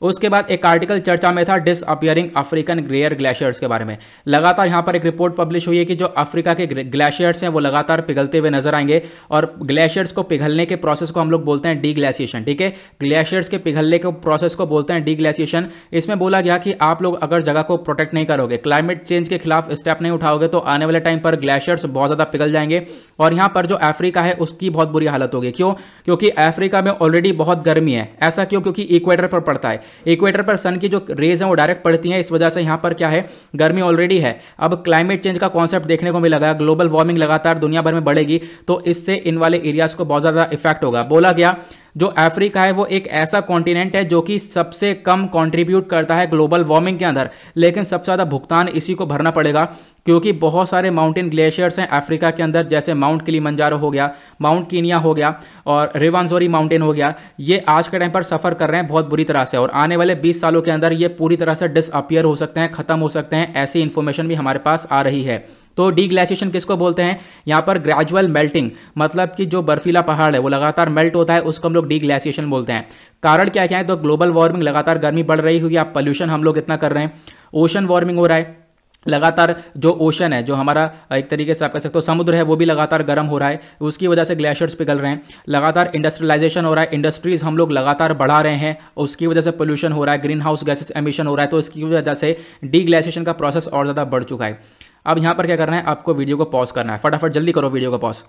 उसके बाद एक आर्टिकल चर्चा में था डिसअपियरिंग अफ्रीकन ग्रेयर ग्लेशियर्स के बारे में लगातार यहाँ पर एक रिपोर्ट पब्लिश हुई है कि जो अफ्रीका के ग्लेशियर्स हैं वो लगातार पिघलते हुए नजर आएंगे और ग्लेशियर्स को पिघलने के प्रोसेस को हम लोग बोलते हैं डीग्लेशिएशन ठीक है ग्लेशियर्स के पिघलने के प्रोसेस को बोलते हैं डीग्लेशिएशन इसमें बोला गया कि आप लोग अगर जगह को प्रोटेक्ट नहीं करोगे क्लाइमेट चेंज के खिलाफ स्टेप नहीं उठाओगे तो आने वाले टाइम पर ग्लेशियर्स बहुत ज़्यादा पिघल जाएंगे और यहाँ पर जो अफ्रीका है उसकी बहुत बुरी हालत होगी क्यों क्योंकि अफ्रीका में ऑलरेडी बहुत गर्मी है ऐसा क्यों क्योंकि इक्वेटर पर पड़ता है इक्वेटर पर सन की जो रेज हैं वो डायरेक्ट पड़ती हैं इस वजह से यहाँ पर क्या है गर्मी ऑलरेडी है अब क्लाइमेट चेंज का कॉन्सेप्ट देखने को मिला ग्लोबल वार्मिंग लगातार दुनिया भर में बढ़ेगी तो इससे इन वाले एरियाज को बहुत ज़्यादा इफेक्ट होगा बोला गया जो अफ्रीका है वो एक ऐसा कॉन्टिनेंट है जो कि सबसे कम कंट्रीब्यूट करता है ग्लोबल वार्मिंग के अंदर लेकिन सबसे ज़्यादा भुगतान इसी को भरना पड़ेगा क्योंकि बहुत सारे माउंटेन ग्लेशियर्स हैं अफ्रीका के अंदर जैसे माउंट किली हो गया माउंट कीनिया हो गया और रिवानजोरी माउंटेन हो गया ये आज के टाइम पर सफ़र कर रहे हैं बहुत बुरी तरह से और आने वाले बीस सालों के अंदर ये पूरी तरह से डिसअपियर हो सकते हैं ख़त्म हो सकते हैं ऐसी इन्फॉर्मेशन भी हमारे पास आ रही है तो डी ग्लेशिएशन किसको बोलते हैं यहाँ पर ग्रेजुअल मेल्टिंग मतलब कि जो बर्फीला पहाड़ है वो लगातार मेल्ट होता है उसको हम लोग डी ग्लेशिएशन बोलते हैं कारण क्या क्या है तो ग्लोबल वार्मिंग लगातार गर्मी बढ़ रही हुई आप पॉल्यूशन हम लोग इतना कर रहे हैं ओशन वार्मिंग हो रहा है लगातार जो ओशन है जो हमारा एक तरीके से आप कह सकते हो समुद्र है वो भी लगातार गर्म हो रहा है उसकी वजह से ग्लेशियर्स पिघल रहे हैं लगातार इंडस्ट्रियलाइजेशन हो रहा है इंडस्ट्रीज़ हम लोग लगातार बढ़ा रहे हैं उसकी वजह से पोल्यूशन हो रहा है ग्रीन हाउस गैसेस एमिशन हो रहा है तो इसकी वजह से डी का प्रोसेस और ज़्यादा बढ़ चुका है अब यहाँ पर क्या करना है आपको वीडियो को पॉज करना है फटाफट जल्दी करो वीडियो को पॉज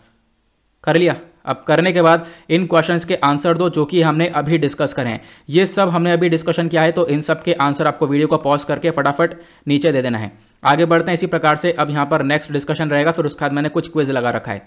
कर लिया अब करने के बाद इन क्वेश्चंस के आंसर दो जो कि हमने अभी डिस्कस करें ये सब हमने अभी डिस्कशन किया है तो इन सब के आंसर आपको वीडियो को पॉज करके फटाफट नीचे दे देना है आगे बढ़ते हैं इसी प्रकार से अब यहाँ पर नेक्स्ट डिस्कशन रहेगा फिर उसके बाद मैंने कुछ क्विज लगा रखा है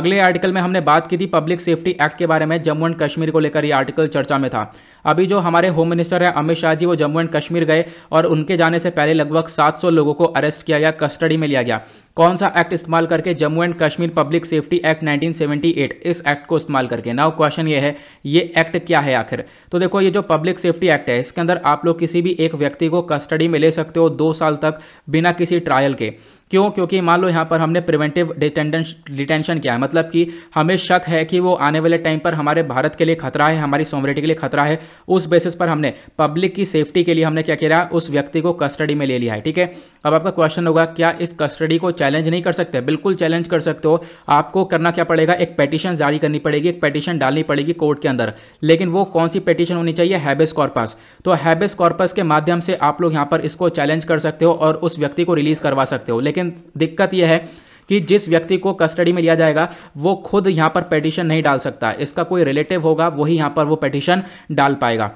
अगले आर्टिकल में हमने बात की थी पब्लिक सेफ्टी एक्ट के बारे में जम्मू एंड कश्मीर को लेकर यह आर्टिकल चर्चा में था अभी जो हमारे होम मिनिस्टर हैं अमित शाह जी वो जम्मू एंड कश्मीर गए और उनके जाने से पहले लगभग 700 लोगों को अरेस्ट किया गया कस्टडी में लिया गया कौन सा एक्ट इस्तेमाल करके Jammu and Kashmir public safety act 1978 इस एक्ट को इस्तेमाल करके नाउ क्वेश्चन ये है ये एक्ट क्या है आखिर तो देखो ये जो पब्लिक सेफ्टी एक्ट है इसके अंदर आप लोग किसी भी एक व्यक्ति को कस्टडी में ले सकते हो दो साल तक बिना किसी ट्रायल के क्यों क्योंकि मान लो यहाँ पर हमने प्रिवेंटिव डिटेंशन किया है मतलब कि हमें शक है कि वो आने वाले टाइम पर हमारे भारत के लिए खतरा है हमारी सोमरिटी के लिए खतरा है उस बेसिस पर हमने पब्लिक की सेफ्टी के लिए हमने क्या किया उस व्यक्ति को कस्टडी में ले लिया है ठीक है अब आपका क्वेश्चन होगा क्या इस कस्टडी को चैलेंज नहीं कर सकते बिल्कुल चैलेंज कर सकते हो आपको करना क्या पड़ेगा एक पेटिशन जारी करनी पड़ेगी एक पेटिशन डालनी पड़ेगी कोर्ट के अंदर लेकिन वो कौन सी पेटिशन होनी चाहिए हैबिस कॉर्पस तो हैबिस कॉर्पस के माध्यम से आप लोग यहां पर इसको चैलेंज कर सकते हो और उस व्यक्ति को रिलीज करवा सकते हो लेकिन दिक्कत यह है कि जिस व्यक्ति को कस्टडी में लिया जाएगा वो खुद यहाँ पर पेटिशन नहीं डाल सकता इसका कोई रिलेटिव होगा वही यहाँ पर वो पेटिशन डाल पाएगा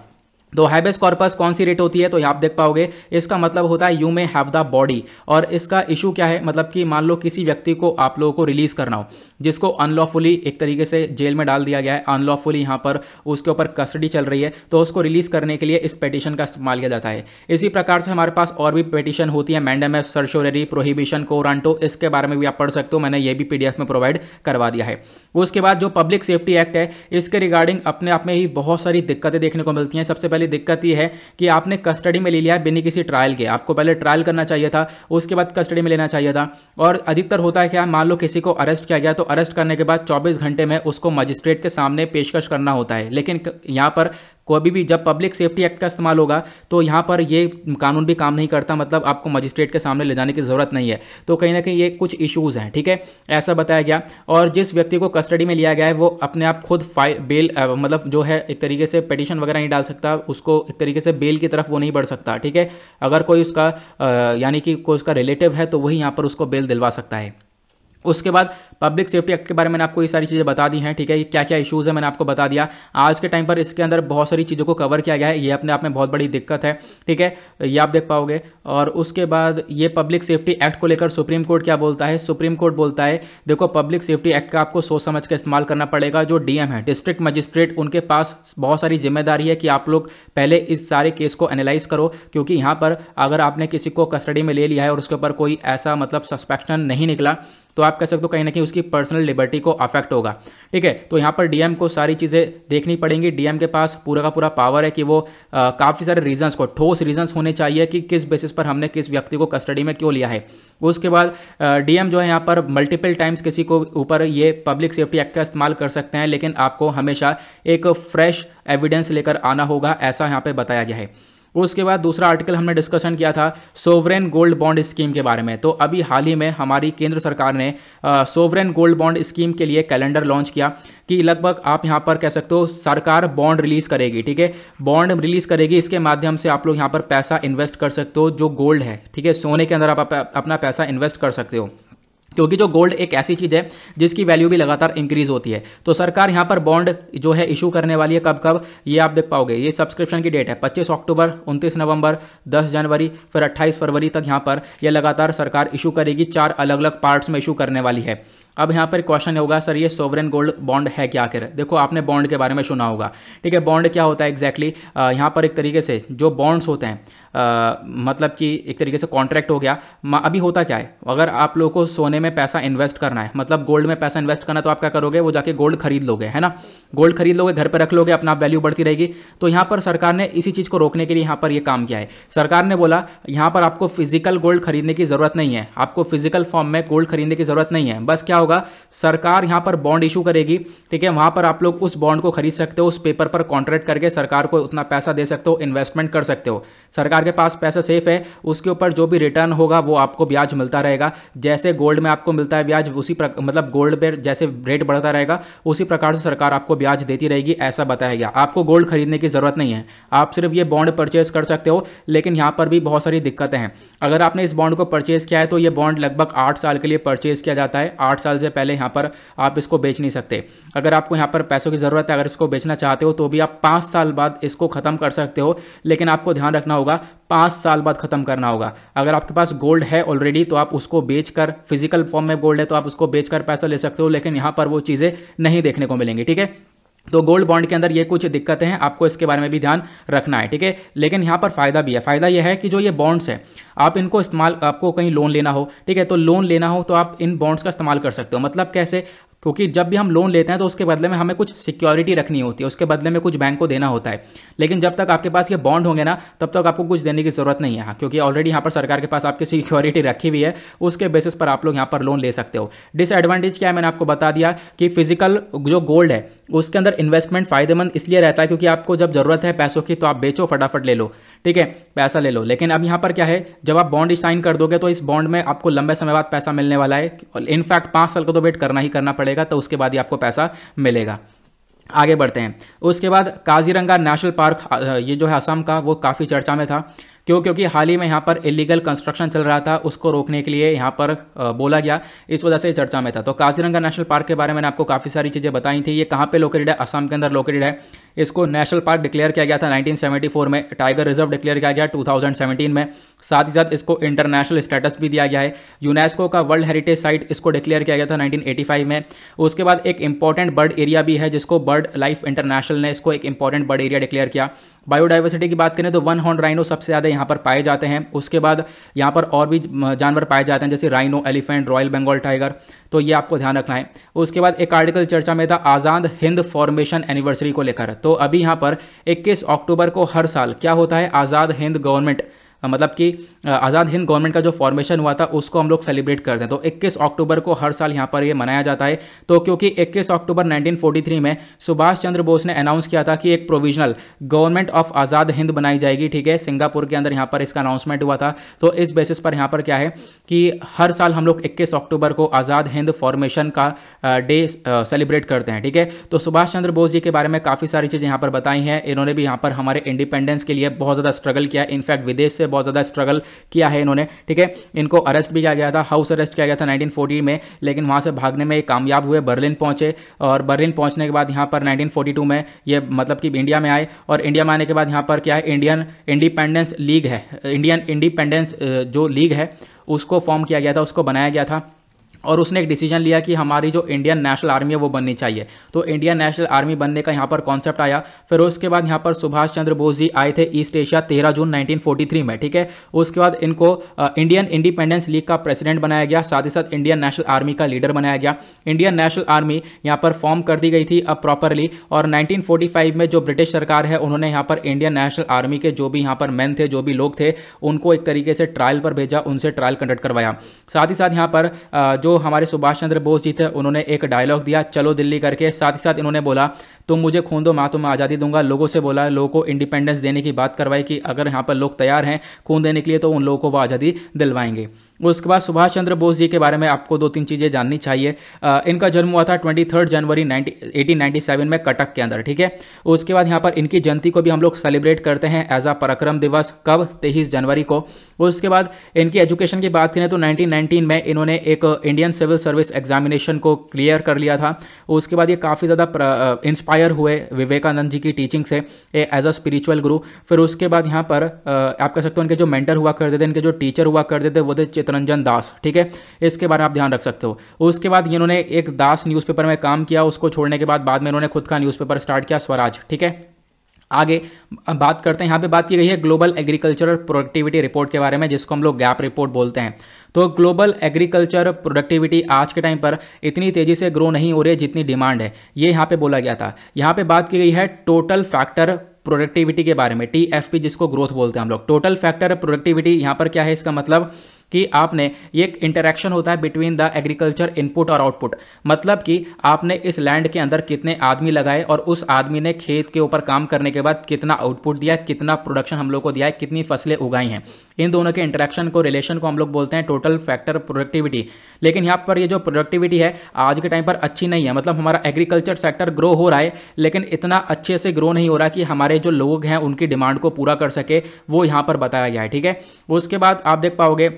तो हैबेस कॉर्पस कौन सी रेट होती है तो यहाँ आप देख पाओगे इसका मतलब होता है you may have the body और इसका इशू क्या है मतलब कि मान लो किसी व्यक्ति को आप लोगों को रिलीज करना हो जिसको अनलॉफुली एक तरीके से जेल में डाल दिया गया है अनलॉफुली यहाँ पर उसके ऊपर कस्टडी चल रही है तो उसको रिलीज़ करने के लिए इस पिटिशन का इस्तेमाल किया जाता है इसी प्रकार से हमारे पास और भी पिटिशन होती है मैंडम सरशोरेरी सर्शोरेरी प्रोहिबिशन कोरांटो इसके बारे में भी आप पढ़ सकते हो मैंने ये भी पी में प्रोवाइड करवा दिया है उसके बाद जो पब्लिक सेफ्टी एक्ट है इसके रिगार्डिंग अपने आप में ही बहुत सारी दिक्कतें देखने को मिलती हैं सबसे पहली दिक्कत यह है कि आपने कस्टडी में ले लिया है बिना किसी ट्रायल के आपको पहले ट्रायल करना चाहिए था उसके बाद कस्टडी में लेना चाहिए था और अधिकतर होता है क्या मान लो किसी को अरेस्ट किया गया तो अरेस्ट करने के बाद 24 घंटे में उसको मजिस्ट्रेट के सामने पेशकश करना होता है लेकिन यहाँ पर कोई भी जब पब्लिक सेफ्टी एक्ट का इस्तेमाल होगा तो यहाँ पर ये कानून भी काम नहीं करता मतलब आपको मजिस्ट्रेट के सामने ले जाने की ज़रूरत नहीं है तो कहीं ना कहीं ये कुछ इश्यूज़ हैं ठीक है ऐसा बताया गया और जिस व्यक्ति को कस्टडी में लिया गया है वो अपने आप खुद फाइल बेल आ, मतलब जो है एक तरीके से पटिशन वगैरह नहीं डाल सकता उसको एक तरीके से बेल की तरफ वो नहीं बढ़ सकता ठीक है अगर कोई उसका यानी कि कोई उसका रिलेटिव है तो वही यहाँ पर उसको बेल दिलवा सकता है उसके बाद पब्लिक सेफ्टी एक्ट के बारे में मैंने आपको ये सारी चीज़ें बता दी हैं ठीक है ये क्या क्या इशूज़ है मैंने आपको बता दिया आज के टाइम पर इसके अंदर बहुत सारी चीज़ों को कवर किया गया है ये अपने आप में बहुत बड़ी दिक्कत है ठीक है ये आप देख पाओगे और उसके बाद ये पब्लिक सेफ्टी एक्ट को लेकर सुप्रीम कोर्ट क्या बोलता है सुप्रीम कोर्ट बोलता है देखो पब्लिक सेफ्टी एक्ट का आपको सोच समझ कर इस्तेमाल करना पड़ेगा जो डीएम है डिस्ट्रिक्ट मजिस्ट्रेट उनके पास बहुत सारी जिम्मेदारी है कि आप लोग पहले इस सारे केस को एनालाइज करो क्योंकि यहाँ पर अगर आपने किसी को कस्टडी में ले लिया है और उसके ऊपर कोई ऐसा मतलब सस्पेक्शन नहीं निकला तो आप कह सकते हो कहीं ना कहीं उसकी पर्सनल लिबर्टी को अफेक्ट होगा ठीक है तो यहाँ पर डीएम को सारी चीज़ें देखनी पड़ेंगी डीएम के पास पूरा का पूरा पावर है कि वो काफ़ी सारे रीजंस को ठोस रीजंस होने चाहिए कि किस बेसिस पर हमने किस व्यक्ति को कस्टडी में क्यों लिया है उसके बाद डीएम जो है यहाँ पर मल्टीपल टाइम्स किसी को ऊपर ये पब्लिक सेफ्टी एक्ट का इस्तेमाल कर सकते हैं लेकिन आपको हमेशा एक फ्रेश एविडेंस लेकर आना होगा ऐसा यहाँ पर बताया गया है उसके बाद दूसरा आर्टिकल हमने डिस्कशन किया था सोवरेन गोल्ड बॉन्ड स्कीम के बारे में तो अभी हाल ही में हमारी केंद्र सरकार ने सोवरेन गोल्ड बॉन्ड स्कीम के लिए कैलेंडर लॉन्च किया कि लगभग आप यहाँ पर कह सकते हो सरकार बॉन्ड रिलीज करेगी ठीक है बॉन्ड रिलीज करेगी इसके माध्यम से आप लोग यहाँ पर पैसा इन्वेस्ट कर सकते हो जो गोल्ड है ठीक है सोने के अंदर आप अपना पैसा इन्वेस्ट कर सकते हो क्योंकि जो गोल्ड एक ऐसी चीज़ है जिसकी वैल्यू भी लगातार इंक्रीज होती है तो सरकार यहाँ पर बॉन्ड जो है इशू करने वाली है कब कब ये आप देख पाओगे ये सब्सक्रिप्शन की डेट है 25 अक्टूबर 29 नवंबर 10 जनवरी फिर 28 फरवरी तक यहाँ पर ये लगातार सरकार इशू करेगी चार अलग अलग पार्ट्स में इशू करने वाली है अब यहाँ पर क्वेश्चन होगा सर ये सोवरेन गोल्ड बॉन्ड है क्या आखिर देखो आपने बॉन्ड के बारे में सुना होगा ठीक है बॉन्ड क्या होता है एग्जैक्टली exactly, यहाँ पर एक तरीके से जो बॉन्ड्स होते हैं आ, मतलब कि एक तरीके से कॉन्ट्रैक्ट हो गया अभी होता क्या है अगर आप लोगों को सोने में पैसा इन्वेस्ट करना है मतलब गोल्ड में पैसा इन्वेस्ट करना तो आप क्या करोगे वो जाके गोल्ड खरीद लोगे है ना गोल्ड खरीद लोगे घर पर रख लोगे अपना वैल्यू बढ़ती रहेगी तो यहाँ पर सरकार ने इसी चीज़ को रोकने के लिए यहाँ पर ये यह काम किया है सरकार ने बोला यहाँ पर आपको फिजिकल गोल्ड खरीदने की ज़रूरत नहीं है आपको फिजिकल फॉर्म में गोल्ड खरीदने की ज़रूरत नहीं है बस क्या होगा सरकार यहाँ पर बॉन्ड इशू करेगी ठीक है वहाँ पर आप लोग उस बॉन्ड को खरीद सकते हो उस पेपर पर कॉन्ट्रैक्ट करके सरकार को उतना पैसा दे सकते हो इन्वेस्टमेंट कर सकते हो सरकार के पास पैसा सेफ है उसके ऊपर जो भी रिटर्न होगा वो आपको ब्याज मिलता रहेगा जैसे गोल्ड में आपको मिलता है ब्याज उसी मतलब गोल्ड पर जैसे रेट बढ़ता रहेगा उसी प्रकार से सरकार आपको ब्याज देती रहेगी ऐसा बताया गया आपको गोल्ड खरीदने की ज़रूरत नहीं है आप सिर्फ ये बॉन्ड परचेज कर सकते हो लेकिन यहाँ पर भी बहुत सारी दिक्कतें हैं अगर आपने इस बॉन्ड को परचेज़ किया है तो ये बॉन्ड लगभग आठ साल के लिए परचेज़ किया जाता है आठ साल से पहले यहाँ पर आप इसको बेच नहीं सकते अगर आपको यहाँ पर पैसों की ज़रूरत है अगर इसको बेचना चाहते हो तो भी आप पाँच साल बाद इसको ख़त्म कर सकते हो लेकिन आपको ध्यान रखना होगा पाँच साल बाद खत्म करना होगा अगर आपके पास गोल्ड है ऑलरेडी तो आप उसको बेचकर फिजिकल फॉर्म में गोल्ड है तो आप उसको बेचकर पैसा ले सकते हो लेकिन यहाँ पर वो चीज़ें नहीं देखने को मिलेंगी ठीक है तो गोल्ड बॉन्ड के अंदर ये कुछ दिक्कतें हैं आपको इसके बारे में भी ध्यान रखना है ठीक है लेकिन यहाँ पर फ़ायदा भी है फ़ायदा यह है कि जो ये बॉन्ड्स है आप इनको इस्तेमाल आपको कहीं लोन लेना हो ठीक है तो लोन लेना हो तो आप इन बॉन्ड्स का इस्तेमाल कर सकते हो मतलब कैसे क्योंकि जब भी हम लोन लेते हैं तो उसके बदले में हमें कुछ सिक्योरिटी रखनी होती है उसके बदले में कुछ बैंक को देना होता है लेकिन जब तक आपके पास ये बॉन्ड होंगे ना तब तक आपको कुछ देने की ज़रूरत नहीं है क्योंकि ऑलरेडी यहाँ पर सरकार के पास आपकी सिक्योरिटी रखी हुई है उसके बेसिस पर आप लोग यहाँ पर लोन ले सकते हो डिसएडवांटेज क्या है मैंने आपको बता दिया कि फिजिकल जो गोल्ड है उसके अंदर इन्वेस्टमेंट फायदेमंद इसलिए रहता है क्योंकि आपको जब ज़रूरत है पैसों की तो आप बेचो फटाफट ले लो ठीक है पैसा ले लो लेकिन अब यहाँ पर क्या है जब आप बॉन्ड साइन कर दोगे तो इस बॉन्ड में आपको लंबे समय बाद पैसा मिलने वाला है इनफैक्ट पाँच साल को तो वेट करना ही करना पड़ेगा तो उसके बाद ही आपको पैसा मिलेगा आगे बढ़ते हैं उसके बाद काजीरंगा नेशनल पार्क ये जो है असम का वो काफ़ी चर्चा में था क्यों क्योंकि हाल ही में यहाँ पर इलीगल कंस्ट्रक्शन चल रहा था उसको रोकने के लिए यहाँ पर बोला गया इस वजह से चर्चा में था तो काजीरंगा नेशनल पार्क के बारे में आपको काफ़ी सारी चीज़ें बताई थी ये कहाँ पर लोकेटेड है असम के अंदर लोकेटेड है इसको नेशनल पार्क डिक्लेयर किया गया था 1974 में टाइगर रिजर्व डिक्लेयर किया गया 2017 में साथ ही साथ इसको इंटरनेशनल स्टेटस भी दिया गया है यूनेस्को का वर्ल्ड हेरिटेज साइट इसको डिक्लेयर किया गया था 1985 में उसके बाद एक इंपॉर्टेंट बर्ड एरिया भी है जिसको बर्ड लाइफ इंटरनेशनल ने इसको एक इंपॉर्टेंट बर्ड एरिया डिक्लेयर किया बायोडाइवर्सिटी की बात करें तो वन हॉर्न राइनो सबसे ज़्यादा यहाँ पर पाए जाते हैं उसके बाद यहाँ पर और भी जानवर पाए जाते हैं जैसे rhino elephant royal Bengal tiger तो ये आपको ध्यान रखना है उसके बाद एक आर्टिकल चर्चा में था आज़ाद हिंद फॉर्मेशन एनिवर्सरी को लेकर तो तो अभी यहाँ पर 21 अक्टूबर को हर साल क्या होता है आज़ाद हिंद गवर्नमेंट मतलब कि आज़ाद हिंद गवर्नमेंट का जो फॉर्मेशन हुआ था उसको हम लोग सेलिब्रेट करते हैं तो 21 अक्टूबर को हर साल यहाँ पर ये यह मनाया जाता है तो क्योंकि 21 अक्टूबर 1943 में सुभाष चंद्र बोस ने अनाउंस किया था कि एक provisional government of Azad Hind बनाई जाएगी ठीक है सिंगापुर के अंदर यहाँ पर इसका अनाउंसमेंट हुआ था तो इस बेसिस पर यहाँ पर क्या है कि हर साल हम लोग इक्कीस अक्टूबर को आज़ाद हिंद फॉर्मेशन का डे सेलिब्रेट करते हैं ठीक है तो सुभाष चंद्र बोस जी के बारे में काफ़ी सारी चीज़ें यहाँ पर बताई हैं इन्होंने भी यहाँ पर हमारे इंडिपेंडेंस के लिए बहुत ज़्यादा स्ट्रगल किया इनफैक्ट विदेश से बहुत ज़्यादा स्ट्रगल किया है इन्होंने ठीक है इनको अरेस्ट भी किया गया था हाउस अरेस्ट किया गया था नाइनटीन में लेकिन वहाँ से भागने में कामयाब हुए बर्लिन पहुँचे और बर्लिन पहुँचने के बाद यहाँ पर नाइनटीन में ये मतलब कि इंडिया में आए और इंडिया में आने के बाद यहाँ पर क्या है इंडियन इंडिपेंडेंस लीग है इंडियन इंडिपेंडेंस जो लीग है उसको फॉर्म किया गया था उसको बनाया गया था और उसने एक डिसीजन लिया कि हमारी जो इंडियन नेशनल आर्मी है वो बननी चाहिए तो इंडियन नेशनल आर्मी बनने का यहाँ पर कॉन्सेप्ट आया फिर उसके बाद यहाँ पर सुभाष चंद्र बोस जी आए थे ईस्ट एशिया तेरह जून 1943 में ठीक है उसके बाद इनको इंडियन इंडिपेंडेंस लीग का प्रेसिडेंट बनाया गया साथ ही साथ इंडियन नेशनल आर्मी का लीडर बनाया गया इंडियन नेशनल आर्मी यहाँ पर फॉर्म कर दी गई थी अब प्रॉपरली और नाइनटीन में जो ब्रिटिश सरकार है उन्होंने यहाँ पर इंडियन नेशनल आर्मी के जो भी यहाँ पर मैन थे जो भी लोग थे उनको एक तरीके से ट्रायल पर भेजा उनसे ट्रायल कंडक्ट करवाया साथ ही साथ यहाँ पर जो हमारे सुभाष चंद्र बोस जी थे उन्होंने एक डायलॉग दिया चलो दिल्ली करके साथ ही साथ इन्होंने बोला तुम मुझे खून दो मैं तुम्हें आज़ादी दूंगा लोगों से बोला लोगों को इंडिपेंडेंस देने की बात करवाई कि अगर यहाँ पर लोग तैयार हैं खून देने के लिए तो उन लोगों को वो आज़ादी दिलवाएंगे उसके बाद सुभाष चंद्र बोस जी के बारे में आपको दो तीन चीज़ें जाननी चाहिए आ, इनका जन्म हुआ था थर्ड जनवरी सेवन में कटक के अंदर ठीक है उसके बाद यहाँ पर इनकी जयंती को भी हम लोग सेलिब्रेट करते हैं एज आ पराक्रम दिवस कब तेईस जनवरी को उसके बाद इनकी एजुकेशन की बात करें तो नाइनटीन में इन्होंने एक इंडियन सिविल सर्विस एग्जामिनेशन को क्लियर कर लिया था उसके बाद ये काफ़ी ज़्यादा इंस्पायर हुए विवेकानंद जी की टीचिंग से एज अ स्पिरिचुअल गुरु फिर उसके बाद यहाँ पर आप कह सकते हो उनके जो मेंटर हुआ करते थे इनके जो टीचर हुआ करते थे वो थे चितरंजन दास ठीक है इसके बारे में आप ध्यान रख सकते हो उसके बाद इन्होंने एक दास न्यूज़पेपर में काम किया उसको छोड़ने के बाद बाद में इन्होंने खुद का न्यूज़पेपर स्टार्ट किया स्वराज ठीक है आगे बात करते हैं यहाँ पे बात की गई है ग्लोबल एग्रीकल्चरल प्रोडक्टिविटी रिपोर्ट के बारे में जिसको हम लोग गैप रिपोर्ट बोलते हैं तो ग्लोबल एग्रीकल्चर प्रोडक्टिविटी आज के टाइम पर इतनी तेज़ी से ग्रो नहीं हो रही है जितनी डिमांड है ये यहाँ पे बोला गया था यहाँ पे बात की गई है टोटल फैक्टर प्रोडक्टिविटी के बारे में टी जिसको ग्रोथ बोलते हैं हम लोग टोटल फैक्टर प्रोडक्टिविटी यहाँ पर क्या है इसका मतलब कि आपने ये एक इंटरेक्शन होता है बिटवीन द एग्रीकल्चर इनपुट और आउटपुट मतलब कि आपने इस लैंड के अंदर कितने आदमी लगाए और उस आदमी ने खेत के ऊपर काम करने के बाद कितना आउटपुट दिया कितना प्रोडक्शन हम लोग को दिया है कितनी फसलें उगाई हैं इन दोनों के इंटरेक्शन को रिलेशन को हम लोग बोलते हैं टोटल फैक्टर प्रोडक्टिविटी लेकिन यहाँ पर ये जो प्रोडक्टिविटी है आज के टाइम पर अच्छी नहीं है मतलब हमारा एग्रीकल्चर सेक्टर ग्रो हो रहा है लेकिन इतना अच्छे से ग्रो नहीं हो रहा कि हमारे जो लोग हैं उनकी डिमांड को पूरा कर सके वो यहाँ पर बताया गया है ठीक है उसके बाद आप देख पाओगे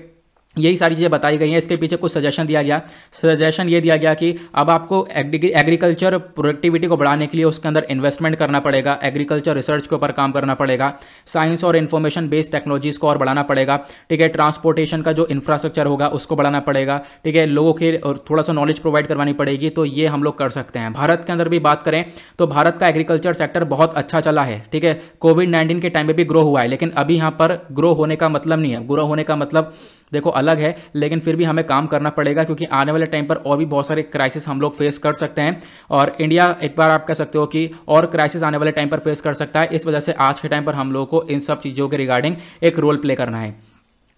यही सारी चीज़ें बताई गई हैं इसके पीछे कुछ सजेशन दिया गया सजेशन ये दिया गया कि अब आपको एग्रीकल्चर प्रोडक्टिविटी को बढ़ाने के लिए उसके अंदर इन्वेस्टमेंट करना पड़ेगा एग्रीकल्चर रिसर्च के ऊपर काम करना पड़ेगा साइंस और इन्फॉर्मेशन बेस्ड टेक्नोलॉजीज को और बढ़ाना पड़ेगा ठीक है ट्रांसपोर्टेशन का जो इंफ्रास्ट्रक्चर होगा उसको बढ़ाना पड़ेगा ठीक है लोगों के और थोड़ा सा नॉलेज प्रोवाइड करवानी पड़ेगी तो ये हम लोग कर सकते हैं भारत के अंदर भी बात करें तो भारत का एग्रीकल्चर सेक्टर बहुत अच्छा चला है ठीक है कोविड नाइन्टीन के टाइम में भी ग्रो हुआ है लेकिन अभी यहाँ पर ग्रो होने का मतलब नहीं है ग्रो होने का मतलब देखो अलग है लेकिन फिर भी हमें काम करना पड़ेगा क्योंकि आने वाले टाइम पर और भी बहुत सारे क्राइसिस हम लोग फेस कर सकते हैं और इंडिया एक बार आप कह सकते हो कि और क्राइसिस आने वाले टाइम पर फेस कर सकता है इस वजह से आज के टाइम पर हम लोगों को इन सब चीज़ों के रिगार्डिंग एक रोल प्ले करना है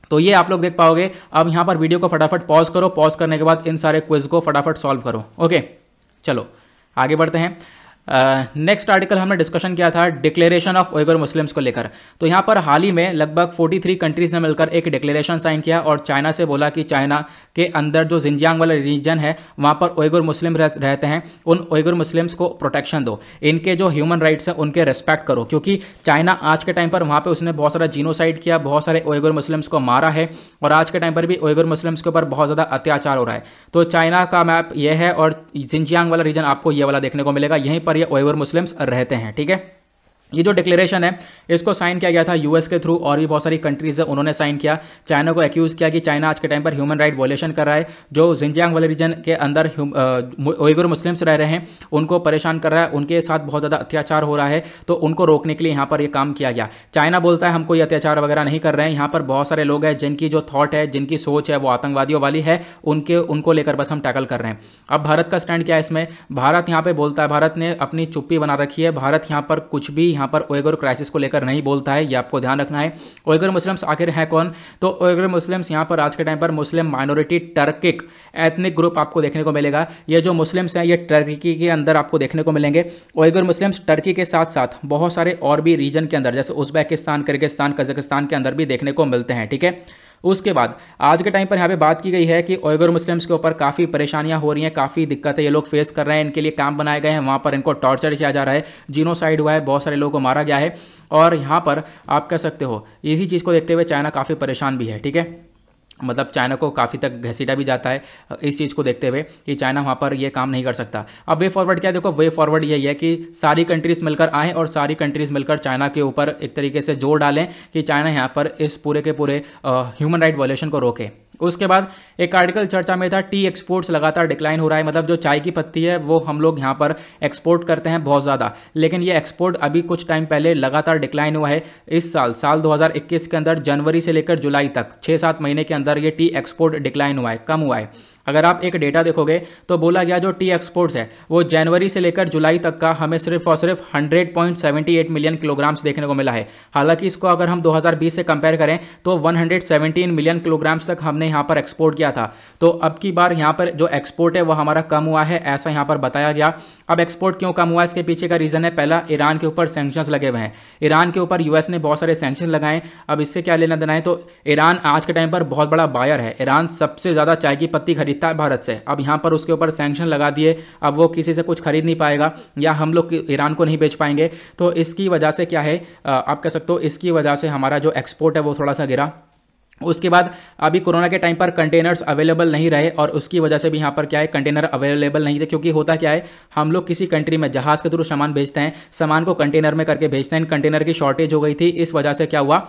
तो ये आप लोग देख पाओगे अब यहाँ पर वीडियो को फटाफट पॉज करो पॉज करने के बाद इन सारे क्विज को फटाफट सॉल्व करो ओके चलो आगे बढ़ते हैं नेक्स्ट uh, आर्टिकल हमने डिस्कशन किया था डिक्लेरेशन ऑफ ओइगर मुस्लिम्स को लेकर तो यहाँ पर हाल ही में लगभग 43 कंट्रीज ने मिलकर एक डिक्लेरेशन साइन किया और चाइना से बोला कि चाइना के अंदर जो जिंजियांग वाला रीजन है वहाँ पर ओइगर मुस्लिम रहते हैं उन ओइगर मुस्लिम्स को प्रोटेक्शन दो इनके जो ह्यूमन राइट्स हैं उनके रेस्पेक्ट करो क्योंकि चाइना आज के टाइम पर वहाँ पर उसने बहुत सारा जीनोसाइड किया बहुत सारे ओइगर मुस्लिम्स को मारा है और आज के टाइम पर भी ओइगर मुस्लिम्स के ऊपर बहुत ज़्यादा अत्याचार हो रहा है तो चाइना का मैप यह है और जिंजियांग वाला रीजन आपको ये वाला देखने को मिलेगा यहीं पर या ओवर मुस्लिम्स रहते हैं ठीक है ये जो डिक्लेरेशन है इसको साइन किया गया था यूएस के थ्रू और भी बहुत सारी कंट्रीज है उन्होंने साइन किया चाइना को एक्यूज़ किया कि चाइना आज के टाइम पर ह्यूमन राइट वॉलेशन कर रहा है जो जिंजियांग वाले रीजन के अंदर ओइगुर मुस्लिम्स रह रहे हैं उनको परेशान कर रहा है उनके साथ बहुत ज़्यादा अत्याचार हो रहा है तो उनको रोकने के लिए यहाँ पर ये काम किया गया चाइना बोलता है हम कोई अत्याचार वगैरह नहीं कर रहे हैं यहाँ पर बहुत सारे लोग हैं जिनकी जो थाट है जिनकी सोच है वो आतंकवादियों वाली है उनके उनको लेकर बस हम टैकल कर रहे हैं अब भारत का स्टैंड क्या है इसमें भारत यहाँ पर बोलता है भारत ने अपनी चुप्पी बना रखी है भारत यहाँ पर कुछ भी यहाँ पर ओएगर क्राइसिस को लेकर नहीं बोलता है ये आपको ध्यान रखना है ओएगर मुस्लिम्स आखिर हैं कौन तो ओएगर मुस्लिम्स यहाँ पर आज के टाइम पर Muslim minority Turkic ethnic group आपको देखने को मिलेगा ये जो मुस्लिम्स हैं ये टर्की के अंदर आपको देखने को मिलेंगे ओएगर मुस्लिम्स टर्की के साथ साथ बहुत सारे और भी रीजन के अंदर जैसे उज्बेकिस्तान किर्गिस्तान कजाकिस्तान के अंदर भी देखने को मिलते हैं ठीक है उसके बाद आज के टाइम पर यहाँ पे बात की गई है कि ओयगर मुस्लिम्स के ऊपर काफ़ी परेशानियाँ हो रही हैं काफ़ी दिक्कतें ये लोग फेस कर रहे हैं इनके लिए कैंप बनाए गए हैं वहाँ पर इनको टॉर्चर किया जा रहा है जीनोसाइड हुआ है बहुत सारे लोगों को मारा गया है और यहाँ पर आप कह सकते हो इसी चीज़ को देखते हुए चाइना काफ़ी परेशान भी है ठीक है मतलब चाइना को काफ़ी तक घसीटा भी जाता है इस चीज़ को देखते हुए कि चाइना वहाँ पर ये काम नहीं कर सकता अब वे फॉरवर्ड क्या देखो वे फॉरवर्ड यही है कि सारी कंट्रीज़ मिलकर आएँ और सारी कंट्रीज़ मिलकर चाइना के ऊपर एक तरीके से जोर डालें कि चाइना यहाँ पर इस पूरे के पूरे ह्यूमन राइट वॉल्यूशन को रोके उसके बाद एक आर्टिकल चर्चा में था टी एक्सपोर्ट्स लगातार डिक्लाइन हो रहा है मतलब जो चाय की पत्ती है वो हम लोग यहाँ पर एक्सपोर्ट करते हैं बहुत ज़्यादा लेकिन ये एक्सपोर्ट अभी कुछ टाइम पहले लगातार डिक्लाइन हुआ है इस साल साल 2021 के अंदर जनवरी से लेकर जुलाई तक छः सात महीने के अंदर ये टी एक्सपोर्ट डिक्लाइन हुआ है कम हुआ है अगर आप एक डेटा देखोगे तो बोला गया जो टी एक्सपोर्ट्स है वो जनवरी से लेकर जुलाई तक का हमें सिर्फ और सिर्फ 100.78 मिलियन किलोग्राम्स देखने को मिला है हालांकि इसको अगर हम 2020 से कंपेयर करें तो 117 मिलियन किलोग्राम्स तक हमने यहाँ पर एक्सपोर्ट किया था तो अब की बार यहाँ पर जो एक्सपोर्ट है वह हमारा कम हुआ है ऐसा यहाँ पर बताया गया अब एक्सपोर्ट क्यों कम हुआ इसके पीछे का रीज़न है पहला ईरान के ऊपर सेंक्शन लगे हुए हैं ईरान के ऊपर यूएस ने बहुत सारे सेंक्शन लगाए अब इससे क्या लेना देना है तो ईरान आज के टाइम पर बहुत बड़ा बायर है ईरान सबसे ज़्यादा चाय की पत्ती खरीद खरीदता है भारत से अब यहाँ पर उसके ऊपर सैंक्शन लगा दिए अब वो किसी से कुछ खरीद नहीं पाएगा या हम लोग ईरान को नहीं बेच पाएंगे तो इसकी वजह से क्या है आप कह सकते हो इसकी वजह से हमारा जो एक्सपोर्ट है वो थोड़ा सा गिरा उसके बाद अभी कोरोना के टाइम पर कंटेनर्स अवेलेबल नहीं रहे और उसकी वजह से भी यहाँ पर क्या है कंटेनर अवेलेबल नहीं थे क्योंकि होता क्या है हम लोग किसी कंट्री में जहाज़ के थ्रू सामान भेजते हैं सामान को कंटेनर में करके भेजते हैं कंटेनर की शॉर्टेज हो गई थी इस वजह से क्या हुआ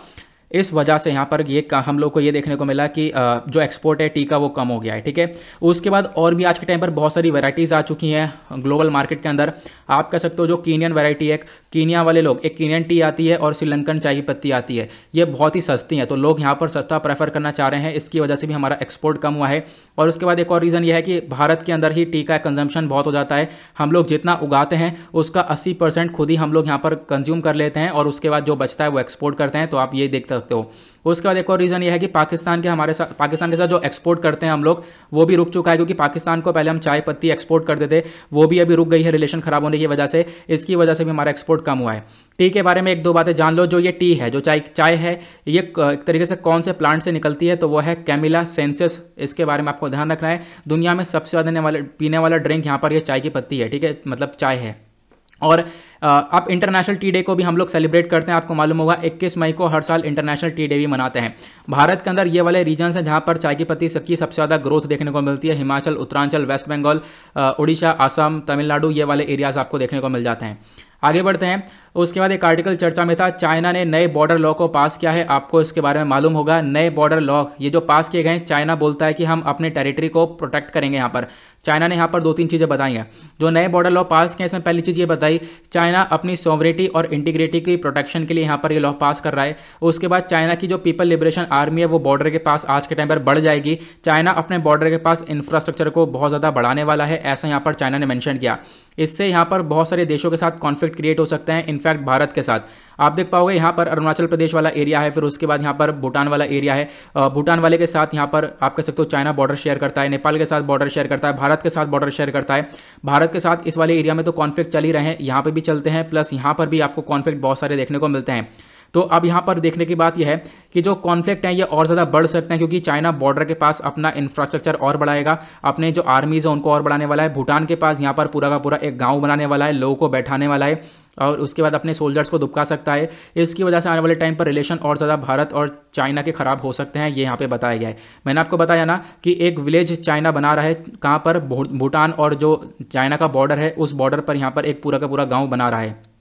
इस वजह से यहाँ पर ये हम लोग को ये देखने को मिला कि जो एक्सपोर्ट है टी का वो कम हो गया है ठीक है उसके बाद और भी आज के टाइम पर बहुत सारी वैराइटीज़ आ चुकी हैं ग्लोबल मार्केट के अंदर आप कह सकते हो जो कीनियन वेराइटी है कीनिया वाले लोग एक कीनियन टी आती है और श्रीलंकन चाय की पत्ती आती है ये बहुत ही सस्ती है तो लोग यहाँ पर सस्ता प्रेफर करना चाह रहे हैं इसकी वजह से भी हमारा एक्सपोर्ट कम हुआ है और उसके बाद एक और रीज़न यह है कि भारत के अंदर ही टी का कंजम्पशन बहुत हो जाता है हम लोग जितना उगाते हैं उसका अस्सी खुद ही हम लोग यहाँ पर कंज्यूम कर लेते हैं और उसके बाद जो बचता है वो एक्सपोर्ट करते हैं तो आप ये देखते सकते हो उसके बाद एक और रीज़न ये है कि पाकिस्तान के हमारे साथ पाकिस्तान के साथ जो एक्सपोर्ट करते हैं हम लोग वो भी रुक चुका है क्योंकि पाकिस्तान को पहले हम चाय पत्ती एक्सपोर्ट करते थे वो भी अभी रुक गई है रिलेशन खराब होने की वजह से इसकी वजह से भी हमारा एक्सपोर्ट कम हुआ है टी के बारे में एक दो बातें जान लो जो ये टी है जो चाय चाय है ये एक तरीके से कौन से प्लांट से निकलती है तो वो है कैमिला सेंसेस इसके बारे में आपको ध्यान रखना है दुनिया में सबसे ज़्यादा पीने वाला ड्रिंक यहाँ पर यह चाय की पत्ती है ठीक है मतलब चाय है और अब इंटरनेशनल टी डे को भी हम लोग सेलिब्रेट करते हैं आपको मालूम होगा 21 मई को हर साल इंटरनेशनल टी डे भी मनाते हैं भारत के अंदर ये वाले रीजन्स हैं जहाँ पर चाय की पत्ती सबकी सबसे ज़्यादा ग्रोथ देखने को मिलती है हिमाचल उत्तरांचल वेस्ट बंगाल उड़ीसा आसाम तमिलनाडु ये वाले एरियाज आपको देखने को मिल जाते हैं आगे बढ़ते हैं उसके बाद एक आर्टिकल चर्चा में था चाइना ने नए बॉर्डर लॉ को पास किया है आपको इसके बारे में मालूम होगा नए बॉर्डर लॉ ये जो पास किए गए हैं चाइना बोलता है कि हम अपने टेरिटरी को प्रोटेक्ट करेंगे यहाँ पर चाइना ने यहाँ पर दो तीन चीज़ें बताई हैं जो नए बॉर्डर लॉ पास किए इसमें पहली चीज़ ये बताई चाइना अपनी सॉवरिटी और इंटीग्रिटी की प्रोटेक्शन के लिए यहाँ पर ये लॉ पास कर रहा है उसके बाद चाइना की जो पीपल लिबरेशन आर्मी है वो बॉर्डर के पास आज के टाइम पर बढ़ जाएगी चाइना अपने बॉर्डर के पास इंफ्रास्ट्रक्चर को बहुत ज़्यादा बढ़ाने वाला है ऐसा यहाँ पर चाइना ने मैंशन किया इससे यहाँ पर बहुत सारे देशों के साथ कॉन्फ्लिक्ट क्रिएट हो सकते हैं इनफैक्ट भारत के साथ आप देख पाओगे यहाँ पर अरुणाचल प्रदेश वाला एरिया है फिर उसके बाद यहाँ पर भूटान वाला एरिया है भूटान वाले के साथ यहाँ पर आप कह सकते हो चाइना बॉर्डर शेयर करता है नेपाल के साथ बॉर्डर शेयर करता है भारत के साथ बॉर्डर शेयर करता है भारत के साथ इस वाले एरिया में तो कॉन्फ्लिक्ट चल ही रहे हैं यहाँ पर भी चलते हैं प्लस यहाँ पर भी आपको कॉन्फ्लिक्ट बहुत सारे देखने को मिलते हैं तो अब यहाँ पर देखने की बात यह है कि जो कॉन्फ्लिक्ट है ये और ज़्यादा बढ़ सकते हैं क्योंकि चाइना बॉर्डर के पास अपना इंफ्रास्ट्रक्चर और बढ़ाएगा अपने जो आर्मीज़ हैं उनको और बढ़ाने वाला है भूटान के पास यहाँ पर पूरा का पूरा एक गाँव बनाने वाला है लोगों को बैठाने वाला है और उसके बाद अपने सोल्जर्स को दुबका सकता है इसकी वजह से आने वाले टाइम पर रिलेशन और ज़्यादा भारत और चाइना के ख़राब हो सकते हैं ये यहाँ पे बताया गया है मैंने आपको बताया ना कि एक विलेज चाइना बना रहा है कहाँ पर भूटान और जो चाइना का बॉर्डर है उस बॉर्डर पर यहाँ पर एक पूरा का पूरा गाँव बना रहा है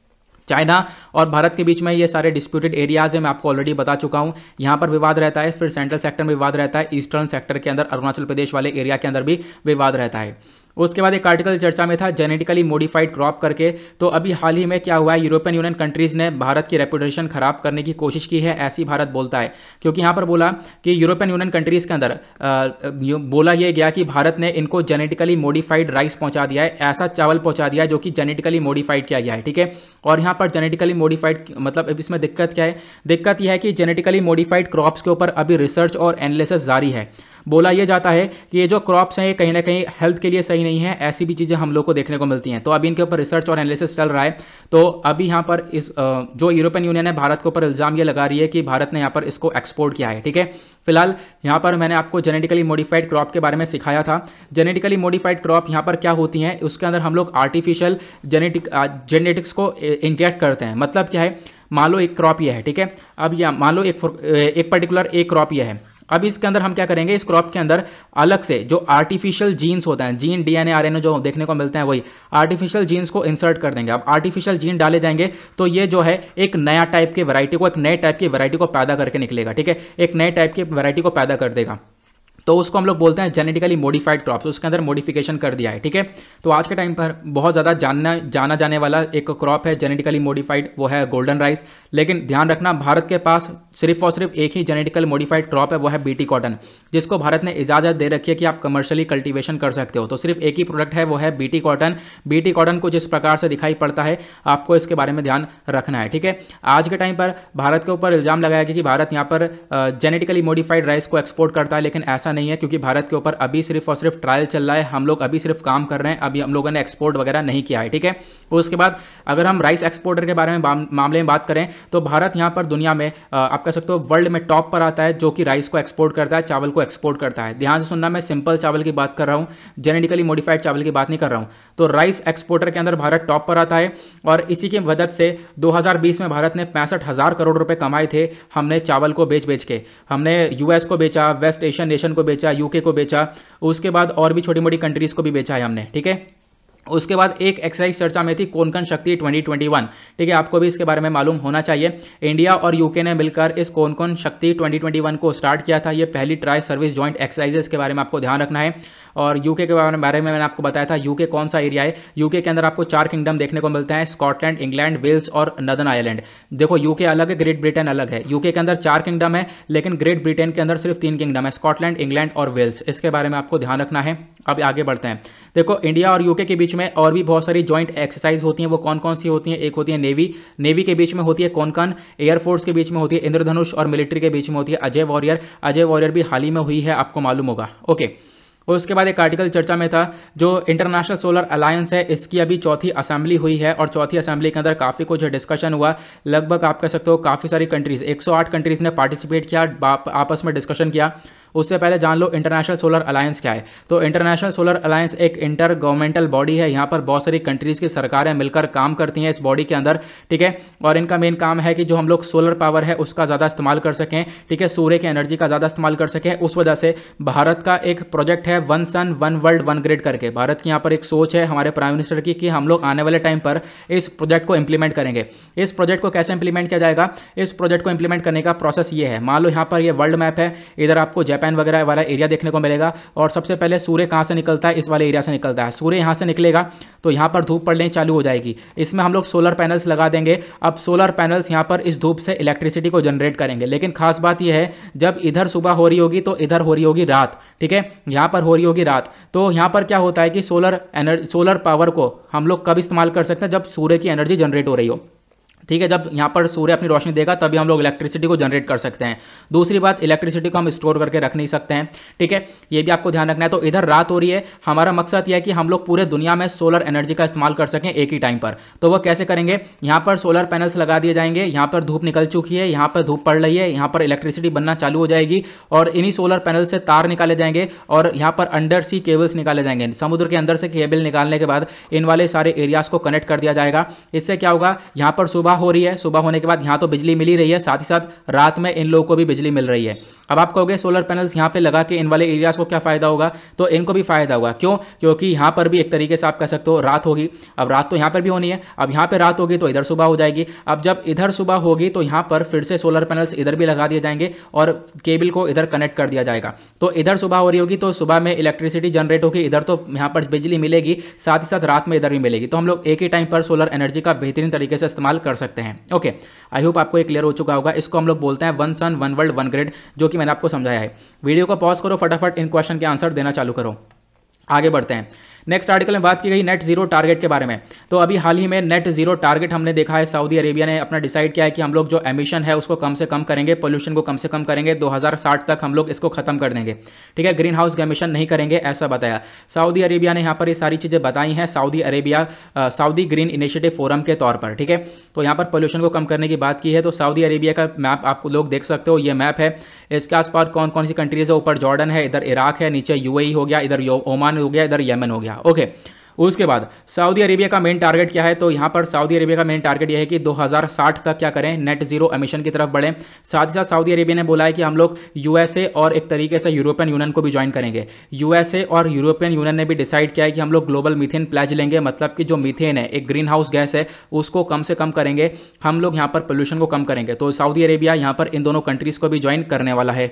चाइना और भारत के बीच में ये सारे डिस्प्यूटेड एरियाज हैं मैं आपको ऑलरेडी बता चुका हूँ यहाँ पर विवाद रहता है फिर सेंट्रल सेक्टर में विवाद रहता है ईस्टर्न सेक्टर के अंदर अरुणाचल प्रदेश वाले एरिया के अंदर भी विवाद रहता है उसके बाद एक आर्टिकल चर्चा में था जेनेटिकली मॉडिफाइड क्रॉप करके तो अभी हाल ही में क्या हुआ है यूरोपियन यूनियन कंट्रीज़ ने भारत की रेपुटेशन खराब करने की कोशिश की है ऐसी भारत बोलता है क्योंकि यहाँ पर बोला कि यूरोपियन यूनियन कंट्रीज़ के अंदर बोला यह गया कि भारत ने इनको जेनेटिकली मॉडिफाइड राइस पहुँचा दिया है ऐसा चावल पहुँचा दिया जो कि जेनेटिकली मॉडिफाइड किया गया है ठीक है और यहाँ पर जेनेटिकली मॉडिफाइड मतलब इसमें दिक्कत क्या है दिक्कत यह है कि जेनेटिकली मॉडिफाइड क्रॉप्स के ऊपर अभी रिसर्च और एनालिसिस जारी है बोला यह जाता है कि ये जो क्रॉप्स हैं ये कहीं ना कहीं हेल्थ के लिए सही नहीं है ऐसी भी चीज़ें हम लोग को देखने को मिलती हैं तो अभी इनके ऊपर रिसर्च और एनालिसिस चल रहा है तो अभी यहाँ पर इस जो यूरोपियन यूनियन है भारत के ऊपर इल्ज़ाम ये लगा रही है कि भारत ने यहाँ पर इसको एक्सपोर्ट किया है ठीक है फिलहाल यहाँ पर मैंने आपको जेनेटिकली मॉडिफाइड क्रॉप के बारे में सिखाया था जेनेटिकली मॉडिफाइड क्रॉप यहाँ पर क्या होती हैं उसके अंदर हम लोग आर्टिफिशियल जेनेटिक जेनेटिक्स को इंजेक्ट करते हैं मतलब क्या है मान लो एक क्रॉप ये है ठीक है अब या मान लो एक एक पर्टिकुलर एक क्रॉप ये है अब इसके अंदर हम क्या करेंगे इस क्रॉप के अंदर अलग से जो आर्टिफिशियल जीन्स होता है जीन डीएनए आरएनए जो देखने को मिलते हैं वही आर्टिफिशियल जीन्स को इंसर्ट कर देंगे अब आर्टिफिशियल जीन डाले जाएंगे तो ये जो है एक नया टाइप की वैरायटी को एक नए टाइप की वैरायटी को पैदा करके निकलेगा ठीक है एक नए टाइप की वैरायटी को पैदा कर देगा तो उसको हम लोग बोलते हैं जेनेटिकली मॉडिफाइड क्रॉप्स उसके अंदर मॉडिफिकेशन कर दिया है ठीक है तो आज के टाइम पर बहुत ज़्यादा जानना जाना जाने वाला एक क्रॉप है जेनेटिकली मॉडिफाइड वो है गोल्डन राइस लेकिन ध्यान रखना भारत के पास सिर्फ और सिर्फ एक ही जेनेटिकल मॉडिफाइड क्रॉप है वो है बीटी कॉटन जिसको भारत ने इजाज़त दे रखी है कि आप कमर्शियली कल्टिवेशन कर सकते हो तो सिर्फ एक ही प्रोडक्ट है वो है बीटी कॉटन बीटी कॉटन को जिस प्रकार से दिखाई पड़ता है आपको इसके बारे में ध्यान रखना है ठीक है आज के टाइम पर भारत के ऊपर इल्ज़ाम लगाया गया कि भारत यहाँ पर जेनेटिकली मॉडिफाइड राइस को एक्सपोर्ट करता है लेकिन ऐसा ऐसा नहीं है क्योंकि भारत के ऊपर अभी सिर्फ और सिर्फ ट्रायल चल रहा है हम लोग अभी सिर्फ काम कर रहे हैं अभी हम लोगों ने एक्सपोर्ट वगैरह नहीं किया है ठीक है उसके बाद अगर हम राइस एक्सपोर्टर के बारे में मामले में बात करें तो भारत यहाँ पर दुनिया में आप कह सकते हो वर्ल्ड में टॉप पर आता है जो कि राइस को एक्सपोर्ट करता है चावल को एक्सपोर्ट करता है ध्यान से सुनना मैं सिंपल चावल की बात कर रहा हूँ जेनेटिकली मॉडिफाइड चावल की बात नहीं कर रहा हूँ तो राइस एक्सपोर्टर के अंदर भारत टॉप पर आता है और इसी की मदद से दो में भारत ने पैंसठ हज़ार करोड़ रुपए कमाए थे हमने चावल को बेच बेच के हमने यूएस को बेचा वेस्ट एशियन नेशन को को बेचा यूके को बेचा उसके बाद और भी छोटी मोटी कंट्रीज़ को भी बेचा है हमने ठीक है उसके बाद एक एक्सरसाइज चर्चा में थी कोनकन शक्ति 2021 ठीक है आपको भी इसके बारे में मालूम होना चाहिए इंडिया और यूके ने मिलकर इस कोनकन शक्ति 2021 को स्टार्ट किया था ये पहली ट्राई सर्विस ज्वाइंट एक्सरसाइजेस के बारे में आपको ध्यान रखना है और यूके के बारे में मैंने आपको बताया था यूके कौन सा एरिया है यूके के अंदर आपको चार किंगडम देखने को मिलते हैं स्कॉटलैंड इंग्लैंड वेल्स और नदन आयरलैंड देखो यूके अलग है ग्रेट ब्रिटेन अलग है यूके के अंदर चार किंगडम है लेकिन ग्रेट ब्रिटेन के अंदर सिर्फ तीन किंगडम है स्कॉटलैंड इंग्लैंड और वेल्स इसके बारे में आपको ध्यान रखना है अब आगे बढ़ते हैं देखो इंडिया और यूके के बीच में और भी बहुत सारी ज्वाइंट एक्सरसाइज होती हैं वो कौन कौन सी होती हैं एक होती है नेवी नेवी के बीच में होती है कौन एयरफोर्स के बीच में होती है इंद्रधनुष और मिलिट्री के बीच में होती है अजय वॉरियर अजय वॉरियर भी हाल ही में हुई है आपको मालूम होगा ओके okay. और उसके बाद एक आर्टिकल चर्चा में था जो इंटरनेशनल सोलर अलायंस है इसकी अभी चौथी असेंबली हुई है और चौथी असेंबली के अंदर काफ़ी कुछ डिस्कशन हुआ लगभग आप कह सकते हो काफ़ी सारी कंट्रीज़ 108 कंट्रीज़ ने पार्टिसिपेट किया आपस में डिस्कशन किया उससे पहले जान लो इंटरनेशनल सोलर अलायंस क्या है तो इंटरनेशनल सोलर अलायंस एक इंटर गवर्नमेंटल बॉडी है यहाँ पर बहुत सारी कंट्रीज़ की सरकारें मिलकर काम करती हैं इस बॉडी के अंदर ठीक है और इनका मेन काम है कि जो हम लोग सोलर पावर है उसका ज़्यादा इस्तेमाल कर सकें ठीक है सूर्य की एनर्जी का ज़्यादा इस्तेमाल कर सकें उस वजह से भारत का एक प्रोजेक्ट है one sun one world one grid करके भारत की यहाँ पर एक सोच है हमारे प्राइम मिनिस्टर की कि हम लोग आने वाले टाइम पर इस प्रोजेक्ट को इंप्लीमेंट करेंगे इस प्रोजेक्ट को कैसे इंप्लीमेंट किया जाएगा इस प्रोजेक्ट को इंप्लीमेंट करने का प्रोसेस ये है मान लो यहाँ पर ये वर्ल्ड मैप है इधर आपको जैप जापान वगैरह वाला एरिया देखने को मिलेगा और सबसे पहले सूर्य कहाँ से निकलता है इस वाले एरिया से निकलता है सूर्य यहाँ से निकलेगा तो यहाँ पर धूप पड़ने चालू हो जाएगी इसमें हम लोग सोलर पैनल्स लगा देंगे अब सोलर पैनल्स यहाँ पर इस धूप से इलेक्ट्रिसिटी को जनरेट करेंगे लेकिन खास बात यह है जब इधर सुबह हो रही होगी तो इधर हो रही होगी रात ठीक है यहाँ पर हो रही होगी रात तो यहाँ पर क्या होता है कि सोलर एनर्जी सोलर पावर को हम लोग कब इस्तेमाल कर सकते हैं जब सूर्य की एनर्जी जनरेट हो रही हो ठीक है जब यहाँ पर सूर्य अपनी रोशनी देगा तभी हम लोग इलेक्ट्रिसिटी को जनरेट कर सकते हैं दूसरी बात इलेक्ट्रिसिटी को हम स्टोर करके रख नहीं सकते हैं ठीक है ये भी आपको ध्यान रखना है तो इधर रात हो रही है हमारा मकसद यह है कि हम लोग पूरे दुनिया में सोलर एनर्जी का इस्तेमाल कर सकें एक ही टाइम पर तो वह कैसे करेंगे यहाँ पर सोलर पैनल्स लगा दिए जाएंगे यहाँ पर धूप निकल चुकी है यहाँ पर धूप पड़ रही है यहाँ पर इलेक्ट्रिसिटी बनना चालू हो जाएगी और इन्हीं सोलर पैनल से तार निकाले जाएंगे और यहाँ पर अंडर सी केबल्स निकाले जाएंगे समुद्र के अंदर से केबल निकालने के बाद इन वाले सारे एरियाज को कनेक्ट कर दिया जाएगा इससे क्या होगा यहाँ पर सुबह सुबह हो रही है सुबह होने के बाद यहाँ तो बिजली मिल ही रही है साथ ही साथ रात में इन लोगों को भी बिजली मिल रही है अब आप कहोगे सोलर पैनल्स यहाँ पे लगा के इन वाले एरियाज को क्या फ़ायदा होगा तो इनको भी फ़ायदा होगा क्यों क्योंकि यहाँ पर भी एक तरीके से आप कह सकते हो रात होगी अब रात तो यहाँ पर भी होनी है अब यहाँ पर रात होगी तो इधर सुबह हो जाएगी अब जब इधर सुबह होगी तो यहाँ पर फिर से सोलर पैनल्स इधर भी लगा दिए जाएंगे और केबल को इधर कनेक्ट कर दिया जाएगा तो इधर सुबह हो रही होगी तो सुबह में इलेक्ट्रिसिटी जनरेट होगी इधर तो यहाँ पर बिजली मिलेगी साथ ही साथ रात में इधर भी मिलेगी तो हम लोग एक ही टाइम पर सोलर एनर्जी का बेहतरीन तरीके से इस्तेमाल कर सकते हैं ओके आई होप आपको क्लियर हो चुका होगा इसको हम लोग बोलते हैं one sun one world one grid जो कि मैंने आपको समझाया है वीडियो को पॉज करो फटाफट इन क्वेश्चन के आंसर देना चालू करो आगे बढ़ते हैं नेक्स्ट आर्टिकल में बात की गई नेट जीरो टारगेट के बारे में तो अभी हाल ही में नेट जीरो टारगेट हमने देखा है सऊदी अरेबिया ने अपना डिसाइड किया है कि हम लोग जो एमिशन है उसको कम से कम करेंगे पोल्यूशन को कम से कम करेंगे 2060 तक हम लोग इसको खत्म कर देंगे ठीक है ग्रीन हाउस एमिशन नहीं करेंगे ऐसा बताया सऊदी अरेबिया ने यहाँ पर ये सारी चीज़ें बताई हैं Saudi Arabia Saudi green initiative forum के तौर पर ठीक है तो यहाँ पर पोल्यूशन को कम करने की बात की है तो सऊदी अरेबिया का मैप आप लोग देख सकते हो ये मैप है इसके आसपास कौन कौन सी कंट्रीज़ है ऊपर जॉर्डन है इधर इराक है नीचे यूएई e हो गया इधर ओमान हो गया इधर यमन हो गया गया ओके उसके बाद सऊदी अरेबिया का मेन टारगेट क्या है तो यहाँ पर सऊदी अरेबिया का मेन टारगेट यह है कि 2060 तक क्या करें नेट जीरो एमिशन की तरफ बढ़ें साथ ही साथ सऊदी अरेबिया ने बोला है कि हम लोग यूएसए और एक तरीके से यूरोपियन यूनियन को भी ज्वाइन करेंगे यूएसए और यूरोपियन यूनियन ने भी डिसाइड किया है कि हम लोग ग्लोबल मिथेन प्लेज लेंगे मतलब कि जो मिथेन है एक ग्रीन हाउस गैस है उसको कम से कम करेंगे हम लोग यहाँ पर पोल्यूशन को कम करेंगे तो सऊदी अरेबिया यहाँ पर इन दोनों कंट्रीज़ को भी ज्वाइन करने वाला है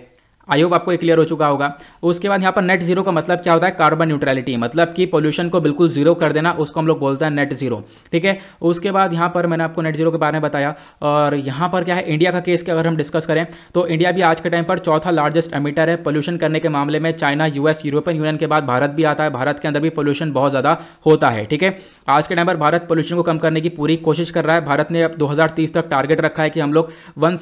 आई होप आपको क्लियर हो चुका होगा उसके बाद यहाँ पर नेट जीरो का मतलब क्या होता है कार्बन न्यूट्रलिटी मतलब कि पोल्यूशन को बिल्कुल जीरो कर देना उसको हम लोग बोलते हैं नेट जीरो ठीक है उसके बाद यहाँ पर मैंने आपको नेट जीरो के बारे में बताया और यहाँ पर क्या है इंडिया का केस के अगर हम डिस्कस करें तो इंडिया भी आज के टाइम पर चौथा लार्जेस्ट एमिटर है पोल्यूशन करने के मामले में चाइना यूएस यूरोपियन यूनियन के बाद भारत भी आता है भारत के अंदर भी पोल्यूशन बहुत ज़्यादा होता है ठीक है आज के टाइम पर भारत पोल्यूशन को कम करने की पूरी कोशिश कर रहा है भारत ने अब दो तक टारगेट रखा है कि हम लोग वन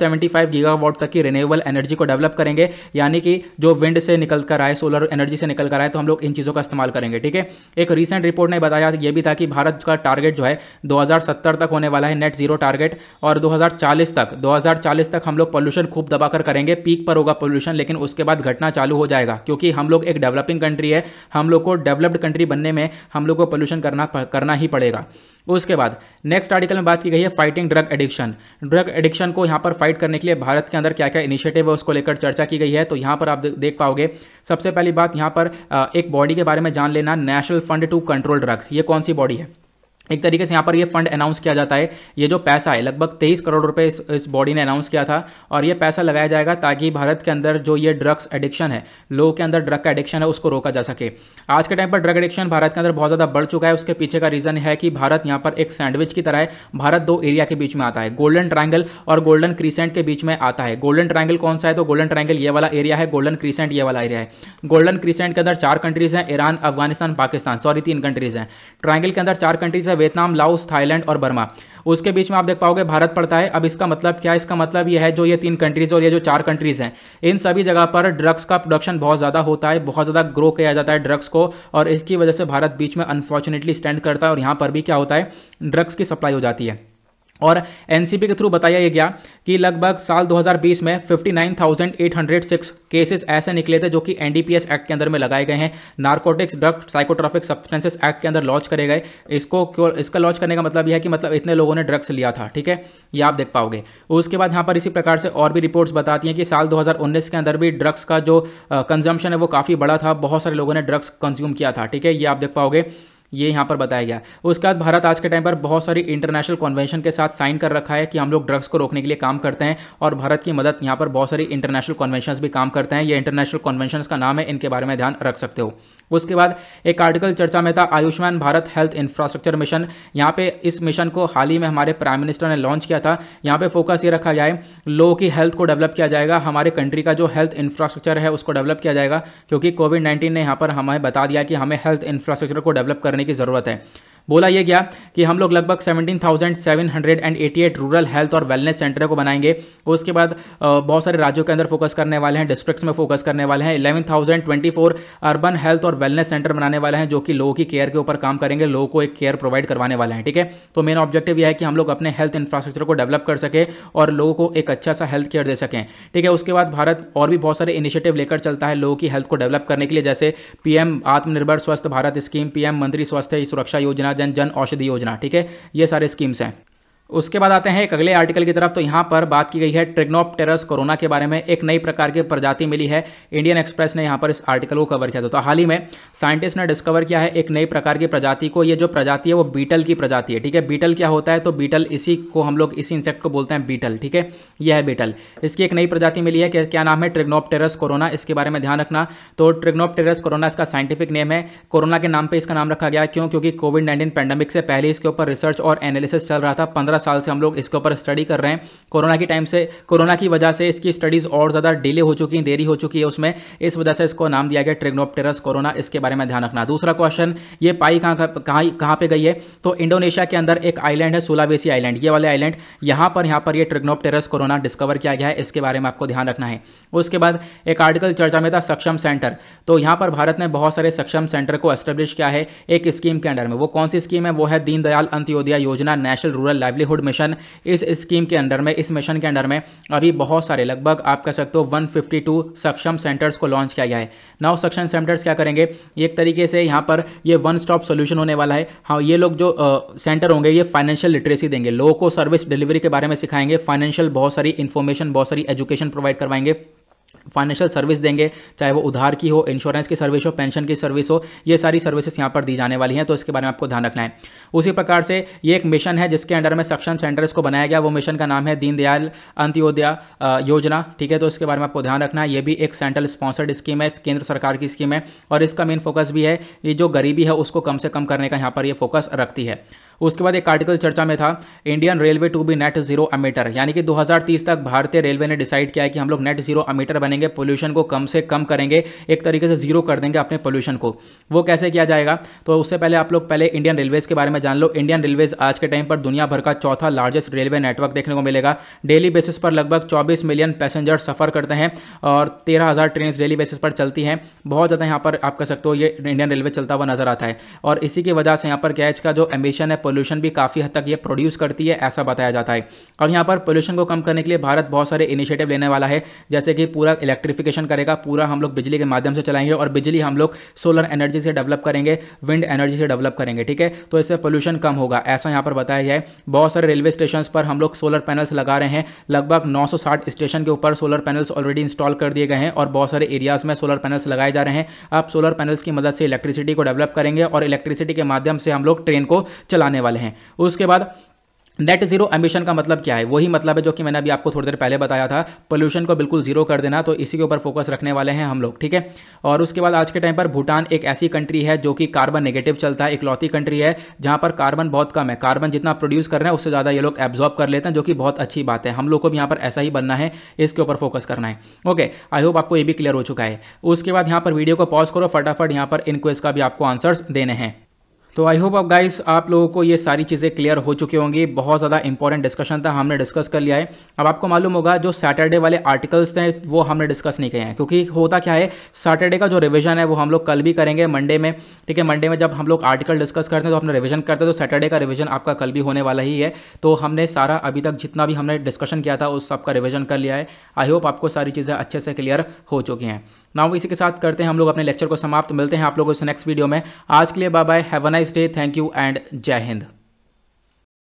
गीगावाट तक की रिन्यूएबल एनर्जी को डेवलप करेंगे यानी कि जो विंड से निकल कर आए सोलर एनर्जी से निकल कर आए तो हम लोग इन चीज़ों का इस्तेमाल करेंगे ठीक है एक रिसेंट रिपोर्ट ने बताया ये भी था कि भारत का टारगेट जो है 2070 तक होने वाला है नेट जीरो टारगेट और 2040 तक 2040 तक हम लोग पॉल्यूशन खूब दबाकर करेंगे पीक पर होगा पॉल्यूशन लेकिन उसके बाद घटना चालू हो जाएगा क्योंकि हम लोग एक डेवलपिंग कंट्री है हम लोग को डेवलप्ड कंट्री बनने में हम लोग को पॉल्यूशन करना करना ही पड़ेगा उसके बाद नेक्स्ट आर्टिकल में बात की गई है fighting drug addiction drug addiction को यहाँ पर फाइट करने के लिए भारत के अंदर क्या क्या इनिशिएटिव है उसको लेकर चर्चा की गई है तो यहाँ पर आप देख पाओगे सबसे पहली बात यहाँ पर एक बॉडी के बारे में जान लेना national fund to control drug ये कौन सी बॉडी है एक तरीके से यहाँ पर ये फंड अनाउंस किया जाता है ये जो पैसा है लगभग 23 करोड़ रुपए इस, इस बॉडी ने अनाउंस किया था और ये पैसा लगाया जाएगा ताकि भारत के अंदर जो ये ड्रग्स एडिक्शन है लोगों के अंदर ड्रग का एडिक्शन है उसको रोका जा सके आज के टाइम पर ड्रग एडिक्शन भारत के अंदर बहुत ज़्यादा बढ़ चुका है उसके पीछे का रीज़न है कि भारत यहाँ पर एक सैंडविच की तरह है भारत दो एरिया के बीच में आता है गोल्डन ट्राइंगल और गोल्डन क्रीसेंट के बीच में आता है गोल्डन ट्राइंगल कौन सा है तो गोल्डन ट्राइंगल ये वाला एरिया है गोल्डन क्रीसेंट ये वाला एरिया है गोल्डन क्रीसेंट के अंदर चार कंट्रीज़ हैं ईरान अफगानिस्तान पाकिस्तान सॉरी तीन कंट्रीज़ हैं ट्राइंगल के अंदर चार कंट्रीज़ है वियतनाम लाउस थाईलैंड और बर्मा उसके बीच में आप देख पाओगे भारत पड़ता है अब इसका मतलब क्या है इसका मतलब यह है जो ये तीन कंट्रीज और ये जो चार कंट्रीज हैं इन सभी जगह पर ड्रग्स का प्रोडक्शन बहुत ज़्यादा होता है बहुत ज़्यादा ग्रो किया जाता है ड्रग्स को और इसकी वजह से भारत बीच में अनफॉर्चुनेटली स्टैंड करता है और यहाँ पर भी क्या होता है ड्रग्स की सप्लाई हो जाती है और एनसीबी के थ्रू बताया ये गया कि लगभग साल 2020 में 59,806 केसेस ऐसे निकले थे जो कि एनडीपीएस एक्ट के अंदर में लगाए गए हैं narcotics drug psychotropic substances act के अंदर लॉन्च करे गए इसको इसका लॉन्च करने का मतलब यह है कि मतलब इतने लोगों ने ड्रग्स लिया था ठीक है ये आप देख पाओगे उसके बाद यहाँ पर इसी प्रकार से और भी रिपोर्ट्स बताती हैं कि साल दो के अंदर भी ड्रग्स का जो कंजम्पन है वो काफ़ी बड़ा था बहुत सारे लोगों ने ड्रग्स कंज्यूम किया था ठीक है ये आप देख पाओगे ये यहाँ पर बताया गया उसके बाद भारत आज के टाइम पर बहुत सारी इंटरनेशनल कन्वेंशन के साथ साइन कर रखा है कि हम लोग ड्रग्स को रोकने के लिए काम करते हैं और भारत की मदद यहाँ पर बहुत सारी इंटरनेशनल कन्वेंशन भी काम करते हैं ये इंटरनेशनल कन्वेंशन का नाम है इनके बारे में ध्यान रख सकते हो उसके बाद एक आर्टिकल चर्चा में था Ayushman Bharat health infrastructure mission यहाँ पे इस मिशन को हाल ही में हमारे प्राइम मिनिस्टर ने लॉन्च किया था यहाँ पे फोकस ये रखा जाए लोगों की हेल्थ को डेवलप किया जाएगा हमारे कंट्री का जो हेल्थ इंफ्रास्ट्रक्चर है उसको डेवलप किया जाएगा क्योंकि कोविड नाइन्टीन ने यहाँ पर हमें बता दिया कि हमें हेल्थ इंफ्रास्ट्रक्चर को डेवलप करने करने की ज़रूरत है बोला यह गया कि हम लोग लगभग 17,788 रूरल हेल्थ और वेलनेस सेंटर को बनाएंगे उसके बाद बहुत सारे राज्यों के अंदर फोकस करने वाले हैं डिस्ट्रिक्ट्स में फोकस करने वाले हैं 11,024 अर्बन हेल्थ और वेलनेस सेंटर बनाने वाले हैं जो कि लोगों की केयर के ऊपर काम करेंगे लोगों को एक केयर प्रोवाइड करवाने वाले हैं ठीक है तो मेन ऑब्जेक्टिव यह है कि हम लोग अपने हेल्थ इंफ्रास्ट्रक्चर को डेवलप कर सके और लोगों को एक अच्छा सा हेल्थ केयर दे सकें ठीक है उसके बाद भारत और भी बहुत सारे इनिशिएटिव लेकर चलता है लोगों की हेल्थ को डेवलप करने के लिए जैसे पीएम आत्मनिर्भर स्वस्थ भारत स्कीम पीएम मंत्री स्वास्थ्य सुरक्षा योजना जन जन औषधि योजना ठीक है ये सारे स्कीम्स हैं उसके बाद आते हैं एक अगले आर्टिकल की तरफ तो यहाँ पर बात की गई है ट्रिग्नोप टेरस कोरोना के बारे में एक नई प्रकार की प्रजाति मिली है इंडियन एक्सप्रेस ने यहाँ पर इस आर्टिकल को कवर किया था तो हाल ही में साइंटिस्ट ने डिस्कवर किया है एक नई प्रकार की प्रजाति को ये जो प्रजाति है वो बीटल की प्रजाति है ठीक है बीटल क्या होता है तो बीटल इसी को हम लोग इसी इंसेक्ट को बोलते हैं बीटल ठीक है यह है बीटल इसकी एक नई प्रजाति मिली है क्या नाम है ट्रिग्नोप टेरस कोरोना इसके बारे में ध्यान रखना तो ट्रिग्नोप टेरस कोरोना इसका साइंटिफिक नेम है कोरोना के नाम पर इसका नाम रखा गया क्यों क्योंकि कोविड नाइन्टीन पैंडमिक से पहले इसके ऊपर रिसर्च और एनालिसिस चल रहा था पंद्रह पंद्रह साल से हम लोग इसके ऊपर स्टडी कर रहे हैं कोरोना के टाइम से कोरोना की वजह से इसकी स्टडीज़ और ज़्यादा डिले हो चुकी हैं देरी हो चुकी है उसमें इस वजह से इसको नाम दिया गया ट्रिग्नोपटेरस कोरोना इसके बारे में ध्यान रखना दूसरा क्वेश्चन ये पाई कहाँ कहाँ कहाँ पे गई है तो इंडोनेशिया के अंदर एक आइलैंड है सोलावेसी आइलैंड ये वाले आइलैंड यहाँ पर यहाँ पर ये ट्रिग्नोपटेरस कोरोना डिस्कवर किया गया है इसके बारे में आपको ध्यान रखना है उसके बाद एक आर्टिकल चर्चा में था सक्षम सेंटर तो यहाँ पर भारत ने बहुत सारे सक्षम सेंटर को एस्टेब्लिश किया है एक स्कीम के अंडर में वो कौन सी स्कीम है वो है Deendayal Antyodaya Yojana national rural lively livelihood mission इस स्कीम के अंडर में इस मिशन के अंडर में अभी बहुत सारे लगभग आप कह सकते हो 152 सक्षम सेंटर्स को लॉन्च किया गया है नौ सक्षम सेंटर्स क्या करेंगे एक तरीके से यहाँ पर ये वन स्टॉप सोल्यूशन होने वाला है हाँ ये लोग जो सेंटर होंगे ये फाइनेंशियल लिटरेसी देंगे लोगों को सर्विस डिलीवरी के बारे में सिखाएंगे फाइनेंशियल बहुत सारी इन्फॉर्मेशन बहुत सारी एजुकेशन प्रोवाइड करवाएंगे फाइनेंशियल सर्विस देंगे चाहे वो उधार की हो इंश्योरेंस की सर्विस हो पेंशन की सर्विस हो ये सारी सर्विसेज यहाँ पर दी जाने वाली हैं तो इसके बारे में आपको ध्यान रखना है उसी प्रकार से ये एक मिशन है जिसके अंडर में सक्षम सेंटर्स को बनाया गया वो मिशन का नाम है दीनदयाल अंत्योदया योजना ठीक है तो इसके बारे में आपको ध्यान रखना है ये भी एक सेंट्रल स्पॉन्सर्ड स्कीम है केंद्र सरकार की स्कीम है और इसका मेन फोकस भी है ये जो गरीबी है उसको कम से कम करने का यहाँ पर ये फोकस रखती है उसके बाद एक आर्टिकल चर्चा में था Indian railway to be net zero emitter यानी कि 2030 तक भारतीय रेलवे ने डिसाइड किया है कि हम लोग नेट जीरो अमीटर बनेंगे पोल्यूशन को कम से कम करेंगे एक तरीके से जीरो कर देंगे अपने पोल्यूशन को वो कैसे किया जाएगा तो उससे पहले आप लोग पहले इंडियन रेलवेज के बारे में जान लो इंडियन रेलवेज आज के टाइम पर दुनिया भर का चौथा लार्जेस्ट रेलवे नेटवर्क देखने को मिलेगा डेली बेसिस पर लगभग चौबीस मिलियन पैसेंजर सफ़र करते हैं और तेरह ट्रेन डेली बेसिस पर चलती हैं बहुत ज़्यादा यहाँ पर आप कह सकते हो ये इंडियन रेलवे चलता हुआ नजर आता है और इसी की वजह से यहाँ पर क्या है इसका जो एम्बिशन है पोल्यूशन भी काफ़ी हद तक ये प्रोड्यूस करती है ऐसा बताया जाता है और यहाँ पर पोल्यूशन को कम करने के लिए भारत बहुत सारे इनिशिएटिव लेने वाला है जैसे कि पूरा इलेक्ट्रिफिकेशन करेगा पूरा हम लोग बिजली के माध्यम से चलाएंगे और बिजली हम लोग सोलर एनर्जी से डेवलप करेंगे विंड एनर्जी से डेवलप करेंगे ठीक है तो इससे पोल्यूशन कम होगा ऐसा यहाँ पर बताया जाए बहुत सारे रेलवे स्टेशन पर हम लोग सोलर पैनल्स लगा रहे हैं लगभग नौ स्टेशन के ऊपर सोलर पैनल्स ऑलरेडी इंस्टॉल कर दिए गए हैं और बहुत सारे एरियाज में सोलर पैनल्स लगाए जा रहे हैं आप सोलर पैनल्स की मदद से इलेक्ट्रिसिटी को डेवलप करेंगे और इलेक्ट्रिसिटी के माध्यम से हम लोग ट्रेन को चलाने करने वाले हैं उसके बाद नेट जीरो एम्बिशन का मतलब क्या है वही मतलब है जो कि मैंने अभी आपको थोड़ी देर पहले बताया था पोल्यूशन को बिल्कुल जीरो कर देना तो इसी के ऊपर फोकस रखने वाले हैं हम लोग ठीक है और उसके बाद आज के टाइम पर भूटान एक ऐसी कंट्री है जो कि कार्बन नेगेटिव चलता है इकलौती कंट्री है जहाँ पर कार्बन बहुत कम है कार्बन जितना प्रोड्यूस कर रहे हैं उससे ज़्यादा ये लोग एब्जॉर्ब कर लेते हैं जो कि बहुत अच्छी बात है हम लोग को भी यहाँ पर ऐसा ही बनना है इसके ऊपर फोकस करना है ओके आई होप आपको ये भी क्लियर हो चुका है उसके बाद यहाँ पर वीडियो को पॉज करो फटाफट यहाँ पर इन क्वेज का भी आपको आंसर्स देने हैं तो आई होप आप गाइस आप लोगों को ये सारी चीज़ें क्लियर हो चुकी होंगी बहुत ज़्यादा इंपॉर्टेंट डिस्कशन था हमने डिस्कस कर लिया है अब आपको मालूम होगा जो सैटरडे वाले आर्टिकल्स थे वो हमने डिस्कस नहीं किए हैं क्योंकि होता क्या है सैटरडे का जो रिविजन है वो हम लोग कल भी करेंगे मंडे में ठीक है मंडे में जब हम लोग आर्टिकल डिस्कस करते हैं तो अपना रिविजन करते हैं तो सैटरडे का रिविजन आपका कल भी होने वाला ही है तो हमने सारा अभी तक जितना भी हमने डिस्कशन किया था उस सबका रिविजन कर लिया है आई होप आपको सारी चीज़ें अच्छे से क्लियर हो चुकी हैं नाउ इसी के साथ करते हैं हम लोग अपने लेक्चर को समाप्त मिलते हैं आप लोगों से नेक्स्ट वीडियो में आज के लिए bye bye have a nice day thank you and जय हिंद